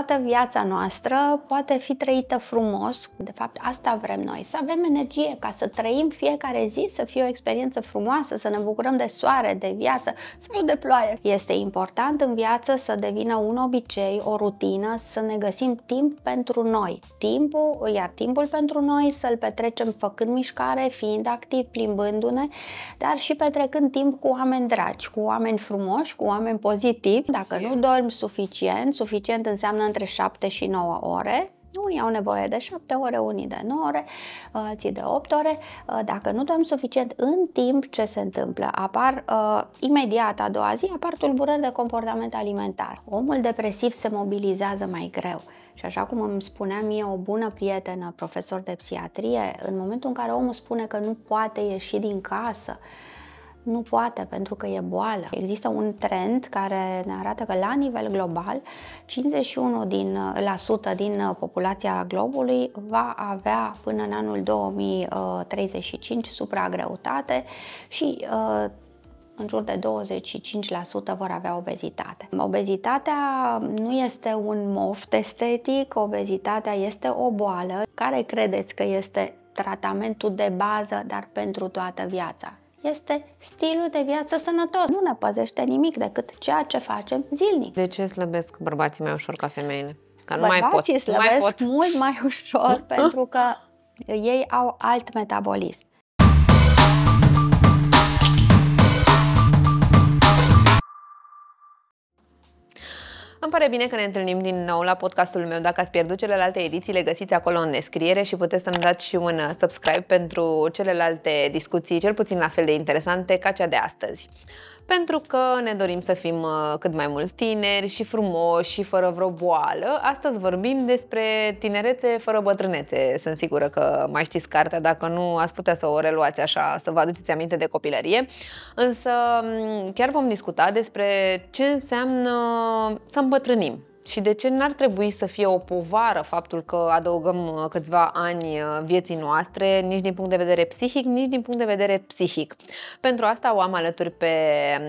toată viața noastră poate fi trăită frumos. De fapt, asta vrem noi, să avem energie ca să trăim fiecare zi, să fie o experiență frumoasă, să ne bucurăm de soare, de viață sau de ploaie. Este important în viață să devină un obicei, o rutină, să ne găsim timp pentru noi. Timpul, iar timpul pentru noi să-l petrecem făcând mișcare, fiind activ, plimbându-ne, dar și petrecând timp cu oameni dragi, cu oameni frumoși, cu oameni pozitivi. Dacă nu dormi suficient, suficient înseamnă între 7 și 9 ore. Unii au nevoie de 7 ore, unii de 9 ore, alții de 8 ore. Uh, dacă nu dăm suficient în timp, ce se întâmplă? Apar uh, imediat a doua zi, apar tulburări de comportament alimentar. Omul depresiv se mobilizează mai greu. Și așa cum îmi spunea mie o bună prietenă, profesor de psiatrie, în momentul în care omul spune că nu poate ieși din casă, nu poate pentru că e boală. Există un trend care ne arată că la nivel global 51% din, la sută din uh, populația globului va avea până în anul 2035 supragreutate și uh, în jur de 25% vor avea obezitate. Obezitatea nu este un moft estetic, obezitatea este o boală care credeți că este tratamentul de bază, dar pentru toată viața este stilul de viață sănătos. Nu ne păzește nimic decât ceea ce facem zilnic. De ce slăbesc bărbații mai ușor ca femeile? Că nu Bărbații mai pot. slăbesc nu mai pot. mult mai ușor pentru că ei au alt metabolism. Îmi pare bine că ne întâlnim din nou la podcastul meu. Dacă ați pierdut celelalte ediții, le găsiți acolo în descriere și puteți să-mi dați și un uh, subscribe pentru celelalte discuții, cel puțin la fel de interesante ca cea de astăzi pentru că ne dorim să fim uh, cât mai mult tineri și frumoși și fără vreo boală. Astăzi vorbim despre tinerețe fără bătrânețe. Sunt sigură că mai știți cartea, dacă nu ați putea să o reluați așa, să vă aduceți aminte de copilărie. Însă chiar vom discuta despre ce înseamnă să îmbătrânim și de ce n-ar trebui să fie o povară faptul că adăugăm uh, câțiva ani uh, vieții noastre, nici din punct de vedere psihic, nici din punct de vedere psihic? Pentru asta o am alături pe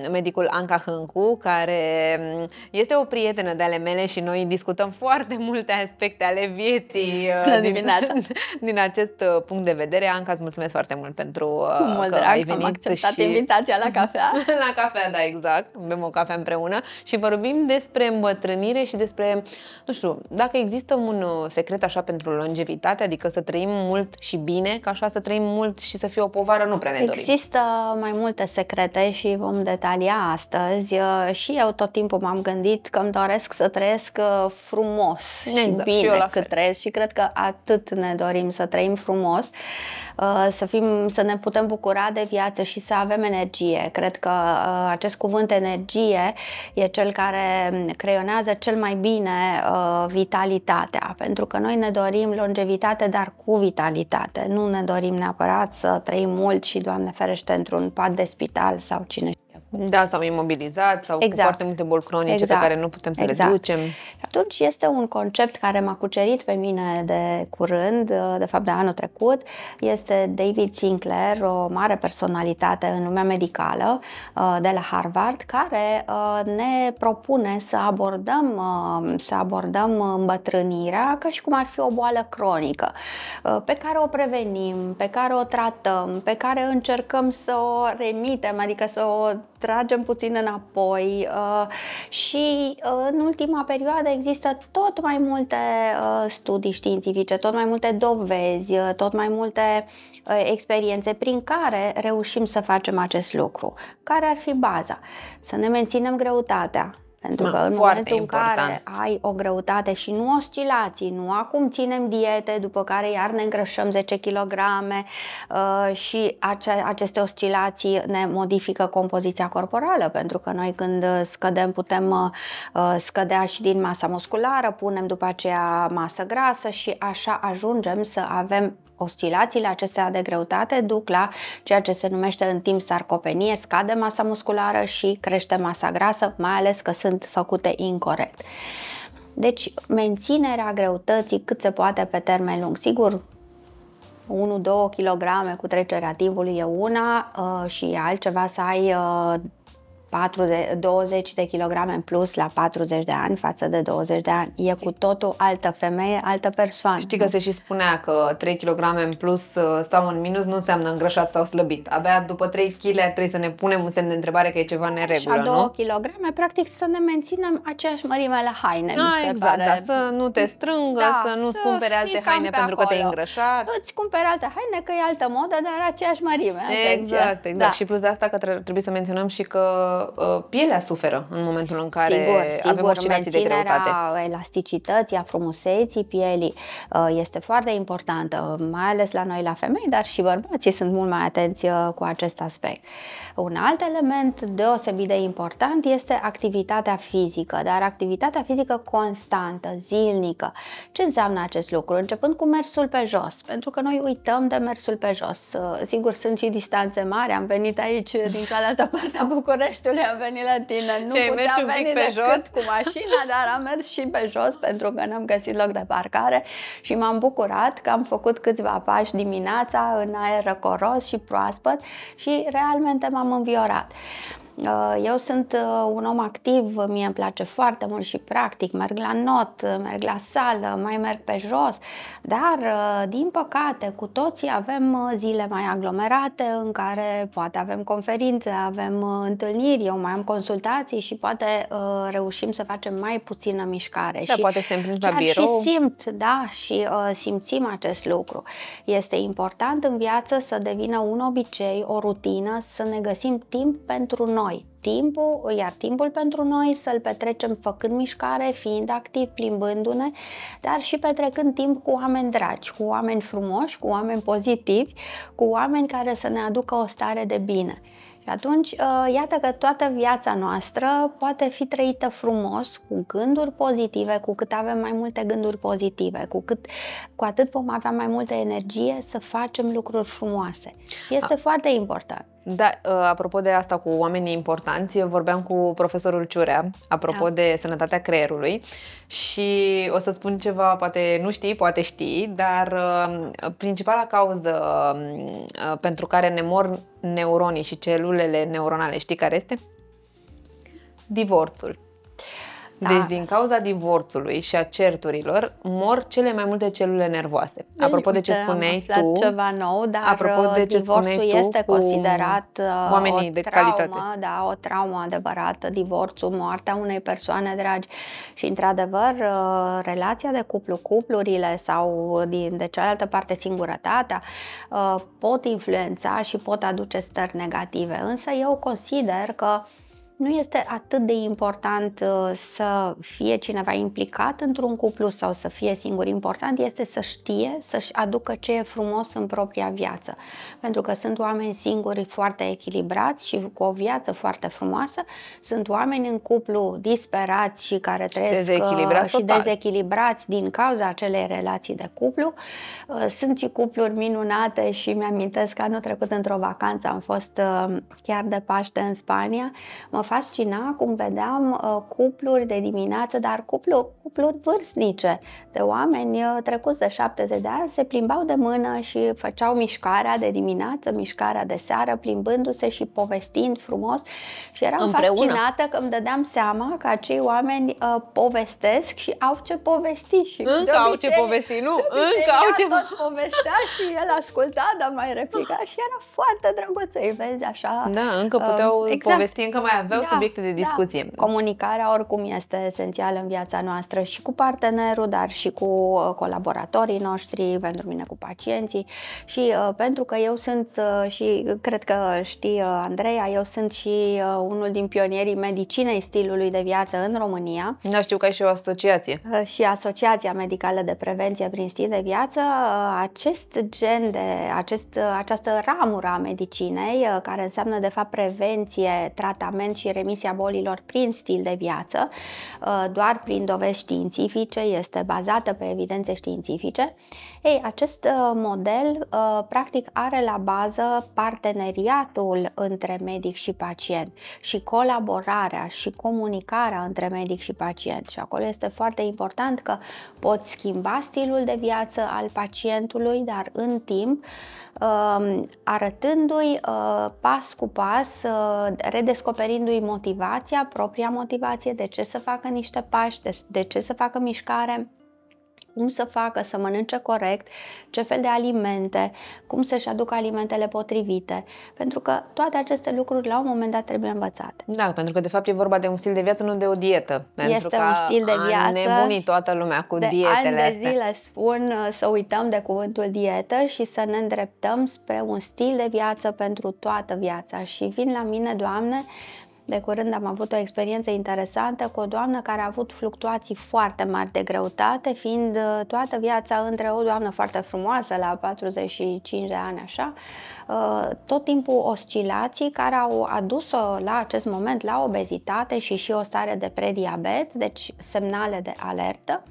um, medicul Anca Hâncu, care um, este o prietenă de ale mele și noi discutăm foarte multe aspecte ale vieții uh, din, din acest punct de vedere. Anca, îți mulțumesc foarte mult pentru Cu mult că drag, ai venit am acceptat și... invitația la cafea. la cafea, da, exact. Bem o cafea împreună și vorbim despre îmbătrânire și despre despre, nu știu, dacă există un uh, secret așa pentru longevitate, adică să trăim mult și bine, ca așa să trăim mult și să fie o povară, nu prea ne dorim. Există mai multe secrete și vom detalia astăzi. Uh, și eu tot timpul m-am gândit că îmi doresc să trăiesc uh, frumos exact, și bine și cât fel. trăiesc și cred că atât ne dorim să trăim frumos, să, fim, să ne putem bucura de viață și să avem energie. Cred că acest cuvânt energie e cel care um, creionează cel mai bine uh, vitalitatea, pentru că noi ne dorim longevitate, dar cu vitalitate. Nu ne dorim neapărat să trăim mult și, Doamne ferește, într-un pat de spital sau cine știe. Da, sau imobilizat, sau exact. cu foarte multe boli cronice exact. pe care nu putem să exact. le ducem. atunci este un concept care m-a cucerit pe mine de curând, de fapt de anul trecut. Este David Sinclair, o mare personalitate în lumea medicală uh, de la Harvard, care uh, ne propune să abordăm, uh, să abordăm îmbătrânirea ca și cum ar fi o boală cronică, pe care o prevenim, pe care o tratăm, pe care încercăm să o remitem, adică să o tragem puțin înapoi uh, și uh, în ultima perioadă există tot mai multe uh, studii științifice, tot mai multe dovezi, tot mai multe experiențe prin care reușim să facem acest lucru. Care ar fi baza? Să ne menținem greutatea, pentru că în momentul important. în care ai o greutate și nu oscilații, nu acum ținem diete, după care iar ne îngrășăm 10 kg uh, și ace- aceste oscilații ne modifică compoziția corporală, pentru că noi când scădem putem uh, scădea și din masa musculară, punem după aceea masă grasă și așa ajungem să avem Oscilațiile acestea de greutate duc la ceea ce se numește în timp sarcopenie, scade masa musculară și crește masa grasă, mai ales că sunt făcute incorrect. Deci, menținerea greutății cât se poate pe termen lung. Sigur, 1-2 kg cu trecerea timpului e una uh, și altceva să ai uh, 40, 20 de kilograme în plus la 40 de ani față de 20 de ani. E cu totul altă femeie, altă persoană. Știi că se și spunea că 3 kg în plus uh, sau în minus nu înseamnă îngrășat sau slăbit. Abia după 3 kg trebuie să ne punem un semn de întrebare că e ceva neregulă, Și a 2 nu? kg, practic să ne menținem aceeași mărime la haine, da, mi se exact, pare. Da, să nu te strângă, da, să nu-ți cumpere alte haine pe pentru acolo. că te-ai îngrășat. Îți cumpere alte haine că e altă modă, dar aceeași mărime. Exact, exact. Da. Și plus de asta că trebuie să menționăm și că Uh, pielea suferă în momentul în care sigur, sigur, avem oscilații de greutate. elasticității, a frumuseții pielii uh, este foarte importantă, mai ales la noi la femei, dar și bărbații sunt mult mai atenți uh, cu acest aspect. Un alt element deosebit de important este activitatea fizică, dar activitatea fizică constantă, zilnică. Ce înseamnă acest lucru? Începând cu mersul pe jos, pentru că noi uităm de mersul pe jos. Sigur, sunt și distanțe mari, am venit aici din cealaltă parte a București Cristiule, am venit la tine. Nu Ce, puteam un veni pe jos? cu mașina, dar am mers și pe jos pentru că n-am găsit loc de parcare și m-am bucurat că am făcut câțiva pași dimineața în aer răcoros și proaspăt și realmente m-am înviorat. Uh, eu sunt uh, un om activ, mie îmi place foarte mult și practic, merg la not, merg la sală, mai merg pe jos, dar uh, din păcate cu toții avem zile mai aglomerate în care poate avem conferințe, avem întâlniri, eu mai am consultații și poate reușim să facem mai puțină mișcare. Da, și poate suntem la birou. și simt, da, și simțim acest lucru. Este important în viață să devină un obicei, o rutină, să ne găsim timp pentru noi noi timpul, iar timpul pentru noi să-l petrecem făcând mișcare, fiind activ, plimbându-ne, dar și petrecând timp cu oameni dragi, cu oameni frumoși, cu oameni pozitivi, cu oameni care să ne aducă o stare de bine. Și atunci, ă, iată că toată viața noastră poate fi trăită frumos, cu gânduri pozitive, cu cât avem mai multe gânduri pozitive, cu, cât, cu atât vom avea mai multă energie să facem lucruri frumoase. Este A- foarte important. Da, ă, apropo de asta cu oamenii importanți, vorbeam cu profesorul Ciurea, apropo da. de sănătatea creierului și o să spun ceva, poate nu știi, poate știi, dar ă, principala cauză ă, pentru care ne mor neuronii și celulele neuronale, știi care este? Divorțul. Da. Deci din cauza divorțului și a certurilor mor cele mai multe celule nervoase. Apropo de ce spuneai tu, ceva nou, dar apropo de ce divorțul este tu considerat uh, oamenii o de traumă, calitate. da, o traumă adevărată, divorțul, moartea unei persoane dragi. Și într-adevăr, uh, relația de cuplu, cuplurile sau uh, din de cealaltă parte singurătatea pot influența și pot aduce stări negative. Însă eu consider că nu este atât de important uh, să fie cineva implicat într-un cuplu sau să fie singur. Important este să știe, să-și aducă ce e frumos în propria viață. Pentru că sunt oameni singuri foarte echilibrați și cu o viață foarte frumoasă, sunt oameni în cuplu disperați și care trăiesc uh, dezechilibrați și dezechilibrați din cauza acelei relații de cuplu. Uh, sunt și cupluri minunate și mi-amintesc că anul trecut într-o vacanță am fost chiar de Paște în Spania. Mă fascina cum vedeam uh, cupluri de dimineață, dar cuplu, cupluri vârstnice de oameni uh, trecuți de 70 de ani, se plimbau de mână și făceau mișcarea de dimineață, mișcarea de seară, plimbându-se și povestind frumos și eram Împreună. fascinată că îmi dădeam seama că acei oameni uh, povestesc și au ce povesti. Și încă obicei, au ce povesti, nu, încă au ce tot povestea și el asculta, dar mai replica ah. și era foarte drăguță, îi vezi așa. Da, încă uh, puteau uh, exact. povesti, încă mai aveau aveau da, da subiecte de da. discuție. Da. Comunicarea oricum este esențială în viața noastră și cu partenerul, dar și cu uh, colaboratorii noștri, pentru mine cu pacienții și uh, pentru că eu sunt uh, și cred că știi uh, Andreea, eu sunt și uh, unul din pionierii medicinei stilului de viață în România. Da, știu că ai și o asociație. Uh, și Asociația Medicală de Prevenție prin Stil de Viață, uh, acest gen de acest, uh, această ramură a medicinei uh, care înseamnă de fapt prevenție, tratament și și remisia bolilor prin stil de viață, uh, doar prin dovezi științifice, este bazată pe evidențe științifice ei, acest uh, model uh, practic are la bază parteneriatul între medic și pacient și colaborarea și comunicarea între medic și pacient și acolo este foarte important că poți schimba stilul de viață al pacientului, dar în timp um, arătându-i uh, pas cu pas, redescoperindu-i motivația, propria motivație, de ce să facă niște pași, de, de ce să facă mișcare, cum să facă, să mănânce corect, ce fel de alimente, cum să-și aducă alimentele potrivite. Pentru că toate aceste lucruri la un moment dat trebuie învățate. Da, pentru că de fapt e vorba de un stil de viață, nu de o dietă. Pentru este că un stil de viață. Nebunii toată lumea cu de dietele ani de zile astea. spun uh, să uităm de cuvântul dietă și să ne îndreptăm spre un stil de viață pentru toată viața. Și vin la mine, Doamne, de curând am avut o experiență interesantă cu o doamnă care a avut fluctuații foarte mari de greutate, fiind uh, toată viața între o doamnă foarte frumoasă la 45 de ani așa, uh, tot timpul oscilații care au adus-o la acest moment la obezitate și și o stare de prediabet, deci semnale de alertă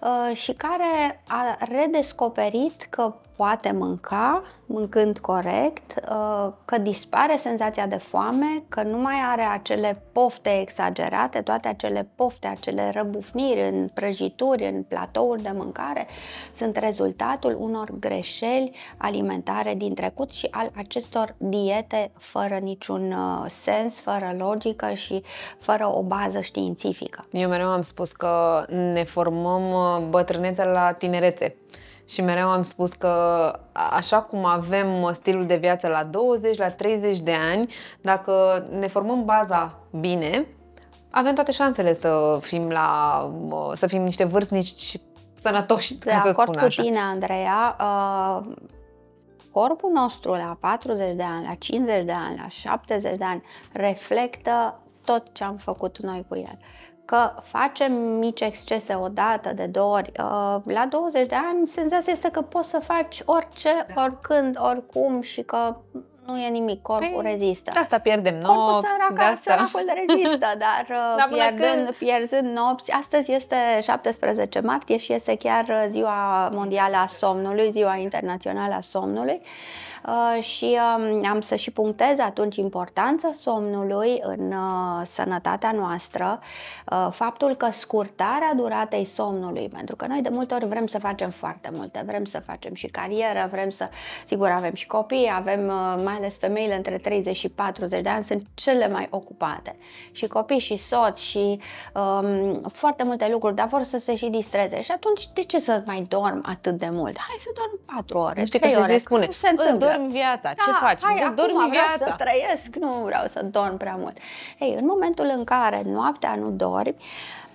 uh, și care a redescoperit că poate mânca, mâncând corect, uh, că dispare senzația de foame, că nu mai are acele pofte exagerate, toate acele pofte, acele răbufniri în prăjituri, în platouri de mâncare, sunt rezultatul unor greșeli alimentare din trecut și al acestor diete fără niciun uh, sens, fără logică și fără o bază științifică. Eu mereu am spus că ne formăm uh, bătrânețe la tinerețe și mereu am spus că așa cum avem uh, stilul de viață la 20, la 30 de ani, dacă ne formăm baza bine, avem toate șansele să fim, la, uh, să fim niște vârstnici sănătoși, de ca să spun așa. cu tine, Andreea. Uh, corpul nostru la 40 de ani, la 50 de ani, la 70 de ani reflectă tot ce am făcut noi cu el. Uh, că facem mici excese o dată, de două ori. Uh, la 20 de ani, senzația este că poți să faci orice, da. oricând, oricum și că nu e nimic, corpul păi, rezistă. De asta pierdem nopți. Corpul săraca, de asta. săracul rezistă, dar uh, da, pierdând, când... pierzând nopți. Astăzi este 17 martie și este chiar uh, ziua mondială a somnului, ziua internațională a somnului. Uh, și um, am să și punctez atunci importanța somnului în uh, sănătatea noastră, uh, faptul că scurtarea duratei somnului, pentru că noi de multe ori vrem să facem foarte multe, vrem să facem și carieră, vrem să, sigur avem și copii, avem mai ales femeile între 30 și 40 de ani sunt cele mai ocupate și copii și soți și um, foarte multe lucruri, dar vor să se și distreze și atunci de ce să mai dorm atât de mult? Hai să dorm 4 ore, Știi că ore, se spune, nu se întâmplă dormi viața. Da, ce faci? Hai, acum dormi vreau viața. să trăiesc, nu vreau să dorm prea mult. Ei, în momentul în care noaptea nu dormi,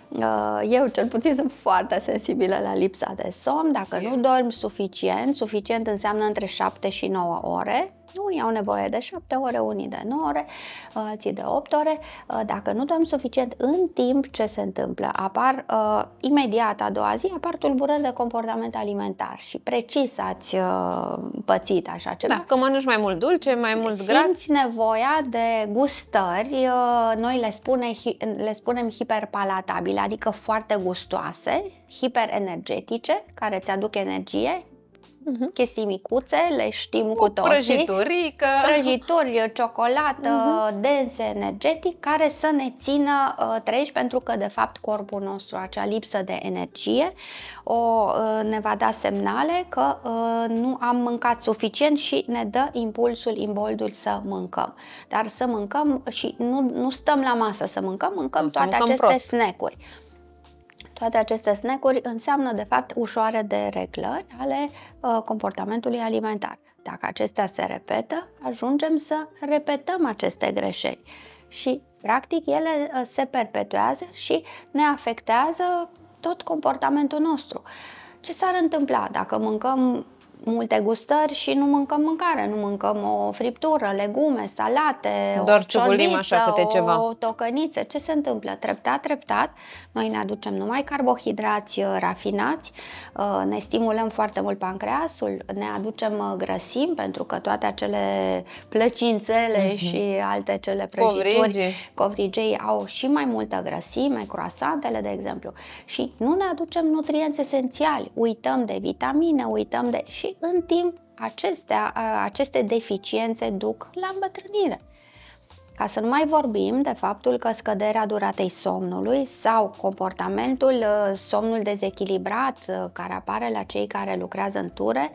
uh, eu cel puțin sunt foarte sensibilă la lipsa de somn. Dacă nu dormi suficient, suficient înseamnă între 7 și 9 ore, unii au nevoie de 7 ore, unii de 9 ore, alții uh, de 8 ore. Uh, dacă nu dăm suficient în timp, ce se întâmplă? Apar uh, imediat a doua zi, apar tulburări de comportament alimentar și precis ați uh, pățit așa ceva. Dacă mănânci mai mult dulce, mai mult Simți gras. Simți nevoia de gustări, uh, noi le, spune, le spunem hiperpalatabile, adică foarte gustoase, hiperenergetice, care îți aduc energie, uh-huh. chestii micuțe, le știm cu, cu toții. Prăjituri, Prăjituri, ciocolată, uh-huh. dense, energetic, care să ne țină uh, ă, treci, pentru că, de fapt, corpul nostru, acea lipsă de energie, o, uh, ne va da semnale că uh, nu am mâncat suficient și ne dă impulsul, imboldul să mâncăm. Dar să mâncăm și nu, nu stăm la masă să mâncăm, mâncăm nu, toate mâncăm aceste prost. snack-uri. Toate aceste snack-uri înseamnă, de fapt, ușoare de reglări ale uh, comportamentului alimentar. Dacă acestea se repetă, ajungem să repetăm aceste greșeli și, practic, ele uh, se perpetuează și ne afectează tot comportamentul nostru. Ce s-ar întâmpla dacă mâncăm multe gustări și nu mâncăm mâncare, nu mâncăm o friptură, legume, salate, Doar o ciorbiță, așa câte ceva. o tocăniță. Ce se întâmplă? Treptat, treptat, noi ne aducem numai carbohidrați uh, rafinați, uh, ne stimulăm foarte mult pancreasul, ne aducem uh, grăsimi pentru că toate acele plăcințele uh-huh. și alte cele prăjituri, covrigei. covrigei au și mai multă grăsime, croasantele de exemplu. Și nu ne aducem nutrienți esențiali, uităm de vitamine, uităm de... și în timp acestea, aceste deficiențe duc la îmbătrânire. Ca să nu mai vorbim de faptul că scăderea duratei somnului sau comportamentul uh, somnul dezechilibrat uh, care apare la cei care lucrează în ture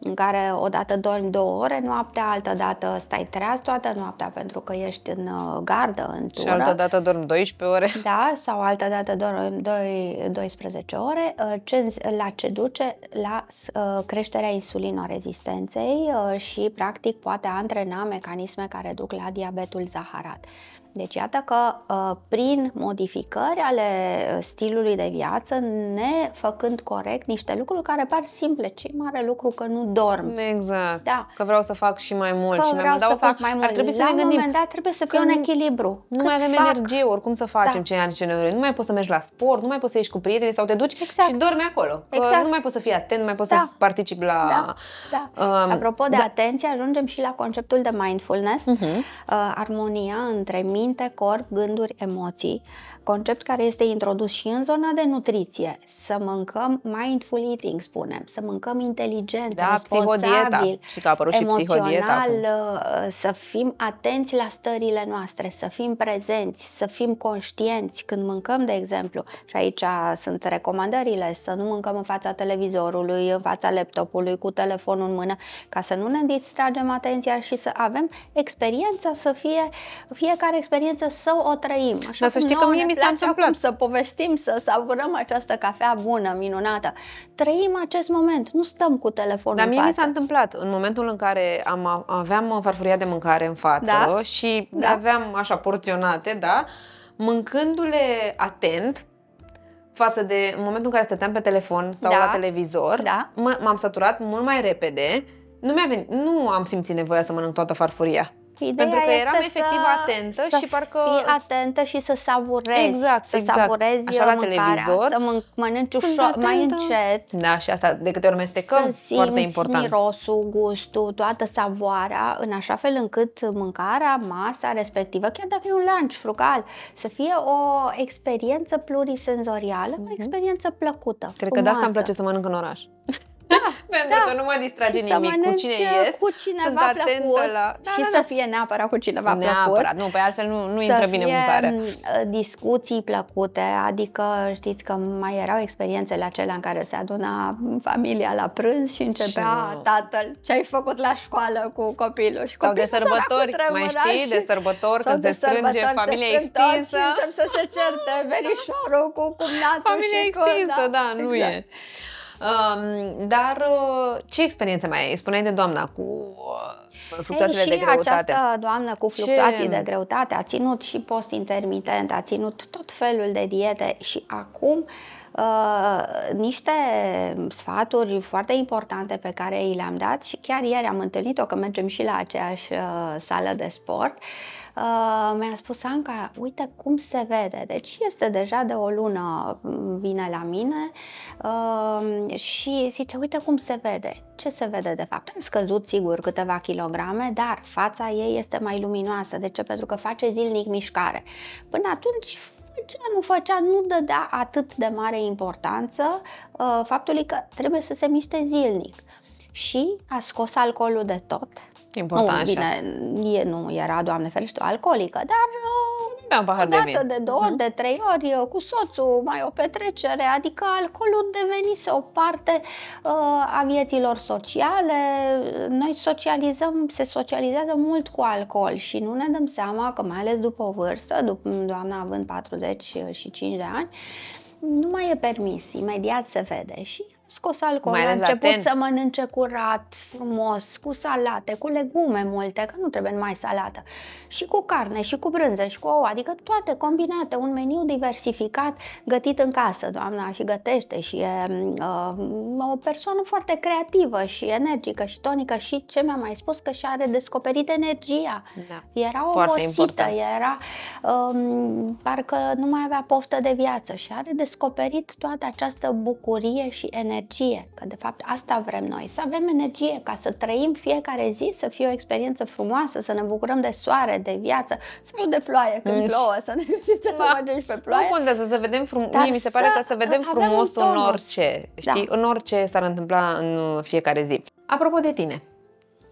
în care odată dormi două ore noaptea, altă dată stai treaz toată noaptea pentru că ești în uh, gardă, în tură. Și altă dată dormi 12 ore. Da, sau altă dată dormi 2, 12 ore. Uh, ce, la ce duce? La uh, creșterea insulinorezistenței și practic poate antrena mecanisme care duc la diabetul zaharat. Deci iată că uh, prin modificări ale uh, stilului de viață, ne făcând corect niște lucruri care par simple, ce mare lucru că nu dorm. Exact. Da. Că vreau să fac și mai mult. Că și mai vreau mult, să fac mai mult. Ar trebui La să ne gândim. moment dat trebuie să fie un echilibru. Nu Cât mai avem fac? energie oricum să facem da. ce ne dorim. Nu mai poți să mergi la sport, nu mai poți să ieși cu prietenii sau te duci exact. și dormi acolo. Exact. nu mai poți să fii atent, nu mai poți da. să participi la... Da. da. Um, Apropo de da. atenție, ajungem și la conceptul de mindfulness, uh-huh. uh, armonia între mine minte, corp, gânduri, emoții, concept care este introdus și în zona de nutriție, să mâncăm mindful eating, spunem, să mâncăm inteligent, da, responsabil, și că a apărut emoțional, și uh, să fim atenți la stările noastre, să fim prezenți, să fim conștienți când mâncăm, de exemplu, și aici sunt recomandările, să nu mâncăm în fața televizorului, în fața laptopului, cu telefonul în mână, ca să nu ne distragem atenția și să avem experiența să fie, fiecare experiență să o trăim. Așa Dar să știi că mie mi s-a exact, întâmplat. Acum să povestim, să savurăm această cafea bună, minunată. Trăim acest moment, nu stăm cu telefonul Dar mie față. mi s-a întâmplat în momentul în care am, aveam farfuria de mâncare în față da? și da? aveam așa porționate, da? Mâncându-le atent, față de momentul în care stăteam pe telefon sau da. la televizor, da. m-am saturat mult mai repede. Nu mi-a venit, nu am simțit nevoia să mănânc toată farfuria. Ideea Pentru că eram efectiv să, atentă să și parcă... Fii atentă și să savurezi. Exact, Să exact. savurezi Așa la mâncarea, televizor. Să mân- mănânci ușor, mai încet. Da, și asta de câte ori este foarte important. mirosul, gustul, toată savoarea, în așa fel încât mâncarea, masa respectivă, chiar dacă e un lunch frugal, să fie o experiență plurisenzorială, mm-hmm. o mhm. experiență plăcută, Cred frumoasă. că de asta îmi place să mănânc în oraș. Da, Pentru da. că nu mă distrage și nimic cu cine uh, ies. Cu cineva sunt plăcut la... da, și da, da. să da. fie neapărat cu cineva neapărat. plăcut. Nu, pe păi altfel nu, nu intră bine mâncare. Mm, uh, discuții plăcute, adică știți că mai erau experiențele acelea în care se aduna familia la prânz și începea și... tatăl ce ai făcut la școală cu copilul și copilul Sau de sărbători, mai știi, de sărbători, când se strânge familia extinsă. Și încep să se certe verișorul cu cumnatul Familia extinsă, da, nu exact. e. Dar uh, ce experiențe mai ai? Spuneai de doamna cu uh, fluctuațiile Ei, de greutate. această doamnă cu fluctuații ce... de greutate a ținut și post intermitent, a ținut tot felul de diete și acum Uh, niște sfaturi foarte importante pe care i le-am dat și chiar ieri am întâlnit-o că mergem și la aceeași uh, sală de sport. Uh, uh, mi-a spus Anca, uite cum se vede. Deci este deja de o lună mm, vine la mine uh, și zice, uite cum se vede. Ce se vede de fapt? Am scăzut sigur câteva kilograme, dar fața ei este mai luminoasă. De ce? Pentru că face zilnic mișcare. Până atunci făcea, nu făcea, nu dădea atât de mare importanță uh, faptului că trebuie să se miște zilnic. Și a scos alcoolul de tot, Important, nu, bine, așa. e, nu era, doamne ferește, alcoolică, dar o uh, dată de, de două ori, mhm. de trei ori, uh, cu soțul, mai o petrecere, adică alcoolul devenise o parte uh, a vieților sociale. Noi socializăm, se socializează mult cu alcool și nu ne dăm seama că, mai ales după o vârstă, după, doamna având 45 de ani, nu mai e permis, imediat se vede și scos alcool, Mai început ten. să mănânce curat, frumos, cu salate, cu legume multe, că nu trebuie numai salată, și cu carne, și cu brânză, și cu ouă, adică toate combinate, un meniu diversificat, gătit în casă, doamna și gătește și e uh, o persoană foarte creativă și energică și tonică și ce mi-a mai spus că și-a redescoperit energia. Da. Era o obosită, era um, parcă nu mai avea poftă de viață și a redescoperit toată această bucurie și energie energie, că de fapt asta vrem noi, să avem energie ca să trăim fiecare zi, să fie o experiență frumoasă, să ne bucurăm de soare, de viață, să nu de ploaie când Ești. Deci- plouă, să ne găsim ce da. să pe ploaie. Nu contează să vedem frumos, mi se pare că să vedem frumos în orice, da. știi, da. în orice s-ar întâmpla în uh, fiecare zi. Apropo de tine,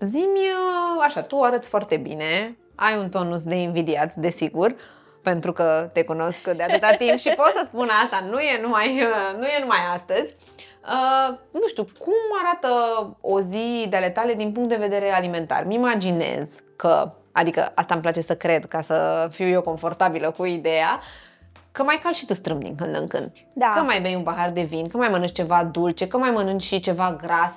zi-mi uh, așa, tu arăți foarte bine, ai un tonus de invidiat, desigur, pentru că te cunosc de atâta timp și pot să spun asta, nu e numai, uh, nu e numai astăzi. Uh, Uh, nu știu, cum arată o zi de ale tale din punct de vedere alimentar? Mi imaginez că, adică asta îmi place să cred ca să fiu eu confortabilă cu ideea, că mai cal și tu strâmb din când în când. Da. Că mai bei un pahar de vin, că mai mănânci ceva dulce, că mai mănânci și ceva gras.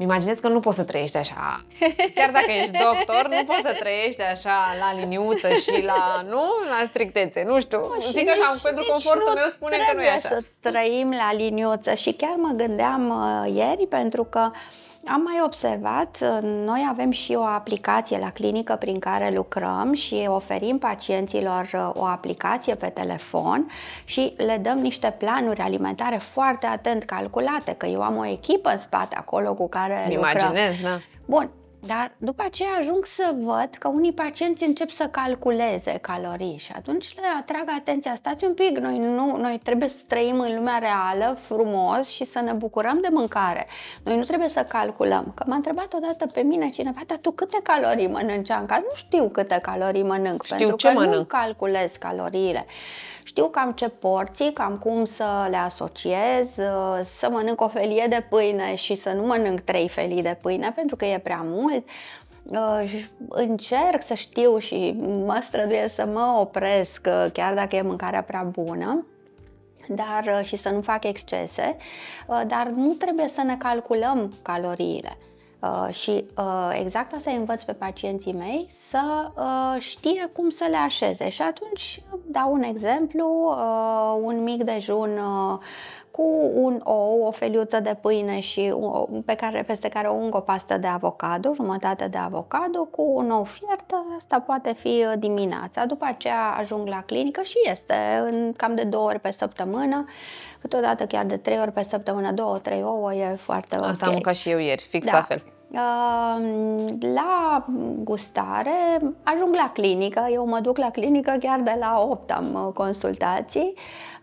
Mi imaginez că nu poți să trăiești așa. Chiar dacă ești doctor, nu poți să trăiești așa la liniuță și la, nu, la strictețe, nu știu. Nu, Zic nici, așa, pentru confortul meu spune că nu e așa. să trăim la liniuță și chiar mă gândeam uh, ieri pentru că uh, am mai observat, uh, noi avem și o aplicație la clinică prin care lucrăm și oferim pacienților uh, o aplicație pe telefon și le dăm niște planuri alimentare foarte atent calculate, că eu am o echipă în spate acolo cu care Imaginez, Da. Bun, dar după aceea ajung să văd că unii pacienți încep să calculeze calorii și atunci le atrag atenția, stați un pic, noi, nu, noi trebuie să trăim în lumea reală, frumos și să ne bucurăm de mâncare. Noi nu trebuie să calculăm. Că m-a întrebat odată pe mine cineva, dar tu câte calorii mănânci în Nu știu câte calorii mănânc, știu pentru ce că mănânc. nu calculez caloriile. Știu cam ce porții, cam cum să le asociez, uh, să mănânc o felie de pâine și să nu mănânc trei felii de pâine pentru că e prea mult. Uh, încerc să știu și mă străduiesc să mă opresc uh, chiar dacă e mâncarea prea bună dar și să nu fac excese, dar nu trebuie să ne calculăm caloriile. Uh, și uh, exact asta învăț pe pacienții mei, să uh, știe cum să le așeze. Și atunci dau un exemplu, un mic dejun cu un ou, o feliuță de pâine și pe care, peste care o ung o pastă de avocado, jumătate de avocado, cu un ou fiert, asta poate fi dimineața. După aceea ajung la clinică și este în cam de două ori pe săptămână câteodată chiar de trei ori pe săptămână, două, trei ouă, e foarte Asta Asta am mâncat și eu ieri, fix da. la fel. La gustare ajung la clinică, eu mă duc la clinică chiar de la 8 am uh, consultații.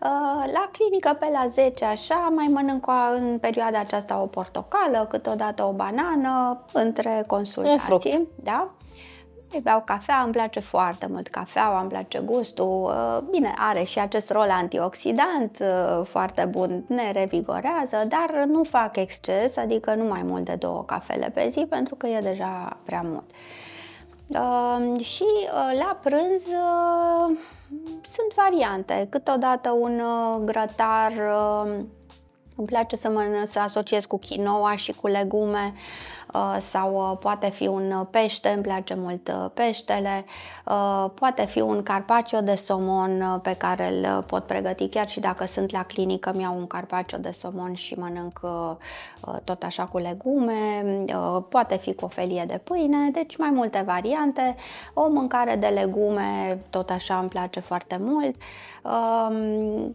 Uh, la clinică pe la 10 așa mai mănânc în perioada aceasta o portocală, câteodată o banană între consultații. Un fruct. Da? Îi beau cafea, îmi place foarte mult cafeaua, îmi place gustul. Uh, bine, are și acest rol antioxidant uh, foarte bun, ne revigorează, dar nu fac exces, adică nu mai mult de două cafele pe zi, pentru că e deja prea mult. Um, și uh, la prânz sunt variante, câteodată un grătar, îmi place să, mă, să asociez cu quinoa și cu legume, uh, Uh, sau uh, poate fi un uh, pește, îmi place mult peștele, poate fi un carpaccio de somon pe care îl pot pregăti chiar și dacă sunt la clinică, mi iau un carpaccio de somon și mănânc tot așa cu legume, poate fi cu o felie de pâine, deci mai multe variante, o mâncare de legume tot așa îmi place foarte mult. Um,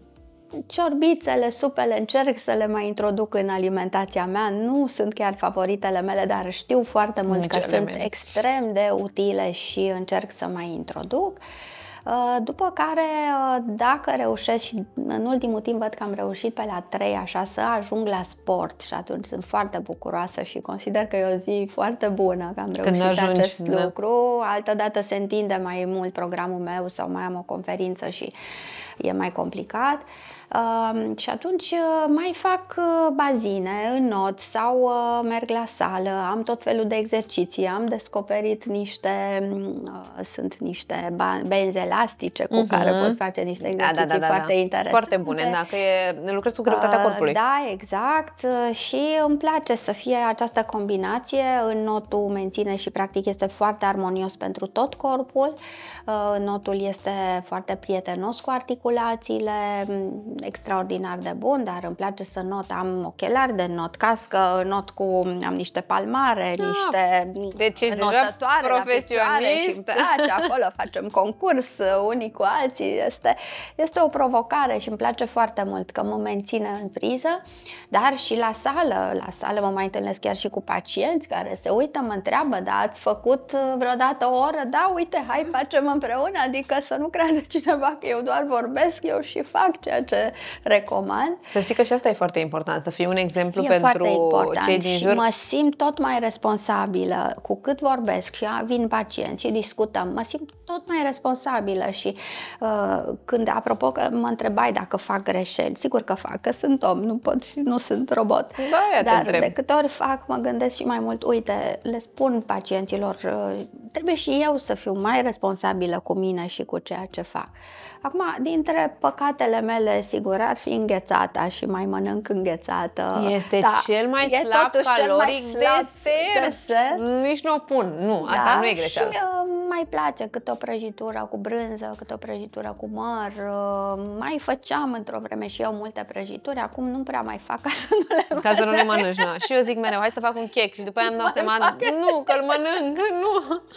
Ciorbițele, supele încerc să le mai introduc în alimentația mea, nu sunt chiar favoritele mele, dar știu foarte mult că sunt mele. extrem de utile și încerc să mai introduc. Uh, după care, uh, dacă reușesc și în ultimul timp văd că am reușit pe la 3 așa să ajung la sport și atunci sunt foarte bucuroasă și consider că e o zi foarte bună că am Când reușit ajungi, acest da. lucru. Altădată se întinde mai mult programul meu sau mai am o conferință și e mai complicat. Uh, și atunci uh, mai fac uh, bazine în not sau uh, merg la sală, am tot felul de exerciții, am descoperit niște, mm, sunt niște benzi elastice cu uh-huh. care mhm. poți face niște da, da, exerciții da, da, da, foarte da. interesante. Foarte bune, da, că e, lucrez cu greutatea corpului. Da, exact și îmi place să fie această combinație în notul menține și practic este foarte armonios pentru tot corpul, notul este foarte prietenos cu articulațiile, mm, extraordinar de bun, dar îmi place să not, am ochelari de not, cască, not cu, am niște palmare, da. niște deci notătoare profesionist. și îmi place, acolo facem concurs uh, unii cu alții, este, este o provocare și îmi place foarte mult că mă menține în priză, dar și la sală, la sală mă mai întâlnesc chiar și cu pacienți care se uită, mă întreabă, da, ați făcut uh, vreodată o oră? Da, uite, hai, facem împreună, adică să nu creadă cineva că eu doar vorbesc, eu și fac ceea ce recomand. Să știi că și asta e foarte important, să fii un exemplu e pentru cei din jur. Și mă simt tot mai responsabilă cu cât vorbesc și vin pacienți și discutăm, mă simt tot mai responsabilă și uh, când, apropo, că mă întrebai dacă fac greșeli, sigur că fac, că sunt om, nu pot și nu sunt robot. Da, Dar de câte ori fac, mă gândesc și mai mult, uite, le spun pacienților uh, trebuie și eu să fiu mai responsabilă cu mine și cu ceea ce fac. Acum, dintre păcatele mele, sigur, ar fi înghețata și mai mănânc înghețată. Este da, cel mai e slab caloric cel mai slab desert. desert. Nici nu o pun, nu, da, asta nu e greșeală. Și uh, mai place câte o prăjitură cu brânză, câte o prăjitură cu măr. Uh, mai făceam într-o vreme și eu multe prăjituri, acum nu prea mai fac ca să nu le Ca să nu le mănânci, nu. Și eu zic mereu, hai să fac un chec și după aia îmi dau seama, nu, că-l mănânc, nu.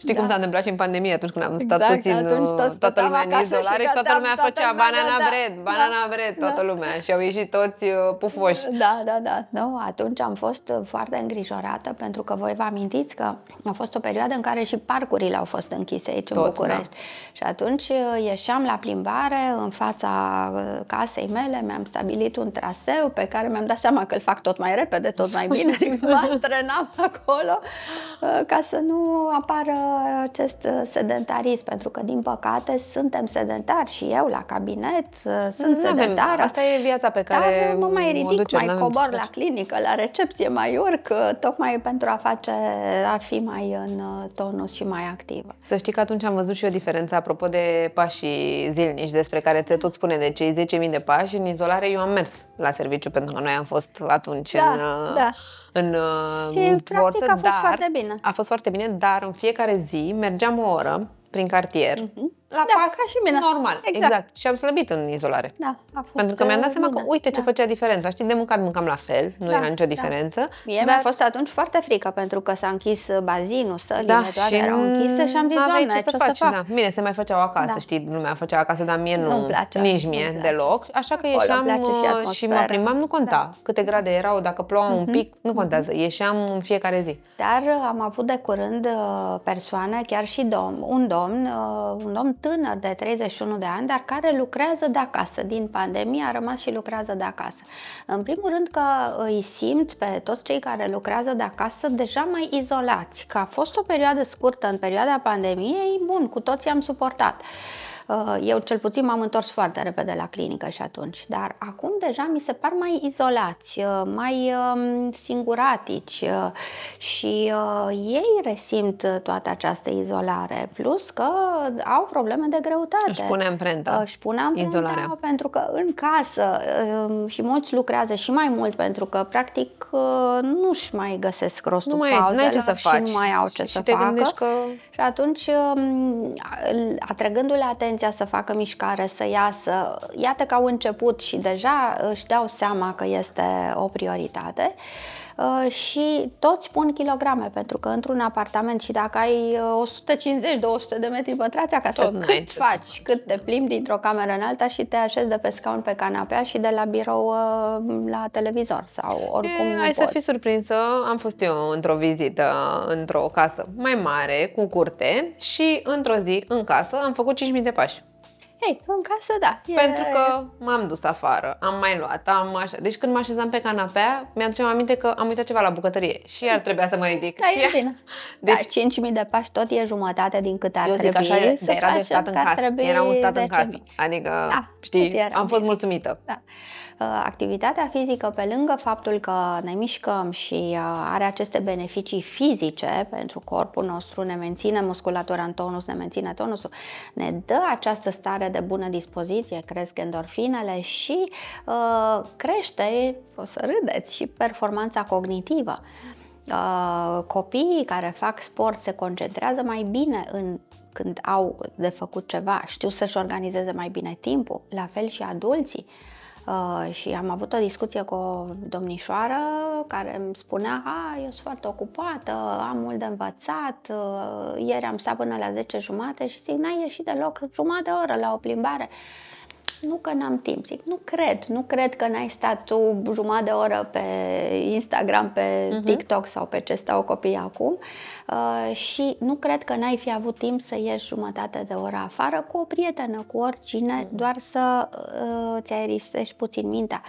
Știi da. cum s-a întâmplat și în pandemie atunci când am exact, stat exact, toți în, toți toată lumea în izolare și toată lumea făcea lumea, banana da, bread, da, banana da, bread, toată da. lumea și au ieșit toți uh, pufoși. Da, da, da. No, atunci am fost uh, foarte îngrijorată pentru că voi vă amintiți că a fost o perioadă în care și parcurile au fost închise aici Tot, în București. Da. Și atunci uh, ieșeam la plimbare în fața casei mele, mi-am stabilit un traseu pe care mi-am dat seama că îl fac tot mai repede, tot mai bine, adică mă antrenam acolo ca să nu apară acest uh, sedentarism, pentru că, din păcate, suntem sedentari și eu la cabinet uh, sunt nu Avem, asta e viața pe care mă mai ridic, mă ducem, mai cobor la clinică, la recepție, mai urc, uh, tocmai pentru a face, a fi mai în tonus și mai activă. Să știi că atunci am văzut și o diferență apropo de pașii zilnici despre care te tot spune de cei 10.000 de pași. În izolare eu am mers la serviciu pentru că noi am fost atunci da, în... Da în uh, și, forță, a fost dar, foarte bine. A fost foarte bine, dar în fiecare zi mergeam o oră prin cartier. Uh-huh la da, pas ca și mine. normal. Exact. exact. Și am slăbit în izolare. Da, a fost Pentru că uh, mi-am dat seama bine. că da, uite ce da. făcea diferența. Știi, de mâncat mâncam la fel, nu da, era nicio da. diferență. Mie dar... mi-a fost atunci foarte frică pentru că s-a închis uh, bazinul, sălile da, toate și erau închise și am zis, doamne, ce, ce să faci? Da. Bine, se mai făceau acasă, da. știi, lumea făcea acasă, dar mie nu, nu place, nici mie nu place. deloc. Așa că ieșeam uh, și, mă plimbam, nu conta da. câte grade erau, dacă ploua un mhm. pic, nu mhm. contează, ieșeam în fiecare zi. Dar am avut de curând persoane, chiar și un domn, un domn tânăr de 31 de ani, dar care lucrează de acasă. Din pandemie a rămas și lucrează de acasă. În primul rând că îi simt pe toți cei care lucrează de acasă deja mai izolați, că a fost o perioadă scurtă în perioada pandemiei, bun, cu toții am suportat. Uh, Uh, eu cel puțin m-am întors foarte repede la clinică și atunci, dar acum deja mi se par mai izolați, uh, mai um, singuratici uh, și ei resimt toată această izolare, plus că au probleme de greutate. Își pune amprenta. Își pune amprenta izolarea. pentru că în casă um, și mulți lucrează și mai mult pentru că practic nu-și mai găsesc rostul nu mai, pauzelor ce să faci. și nu mai au ce și, să te facă. Că... Și atunci, um, atrăgându-le atenția intenția să facă mișcare, să iasă. Iată că au început și deja își dau seama că este o prioritate. Uh, Uh, și toți pun kilograme, pentru că într-un apartament și dacă ai 150-200 uh, de metri pătrați acasă, Tot cât faci, ce... Cât te plimbi dintr-o cameră în alta și te așezi de pe scaun pe canapea și de la birou uh, la televizor sau oricum e, Hai să fii surprinsă, am fost eu într-o vizită într-o casă mai mare, cu curte și într-o zi în casă am făcut 5.000 de pași hei, în casă, da. E... Pentru că m-am dus afară, am mai luat, am așa. Deci când mă așezam pe canapea, mi-aduceam aminte că am uitat ceva la bucătărie și ar trebuia să mă ridic. Stai, și... bine. Da, deci... Da, 5.000 de pași tot e jumătate din cât ar Eu zic, trebui așa, să era de stat în casă. Era un stat în casă. Adică, da, știi, am fost mulțumită. Da. Uh, activitatea fizică, pe lângă faptul că ne mișcăm și uh, are aceste beneficii fizice pentru corpul nostru, ne menține musculatura în tonus, ne menține tonusul, ne dă această stare de bună dispoziție, cresc endorfinele și uh, crește, o să râdeți, și performanța cognitivă. Uh, copiii care fac sport se concentrează mai bine în când au de făcut ceva, știu să-și organizeze mai bine timpul, la fel și adulții. Uh, Uh, și am avut o discuție cu o domnișoară care îmi spunea, a, eu sunt foarte ocupată, am mult de învățat, uh, ieri am stat până la 10 jumate și zic, n-ai ieșit deloc jumătate de oră la o plimbare nu că n-am timp. Zic, nu cred, nu cred că n-ai stat tu jumătate de oră pe Instagram, pe uh-huh. TikTok sau pe ce stau copiii acum uh, și nu cred că n-ai fi avut timp să ieși jumătate de oră afară cu o prietenă, cu oricine, mhm. doar să uh, ți ai puțin mintea.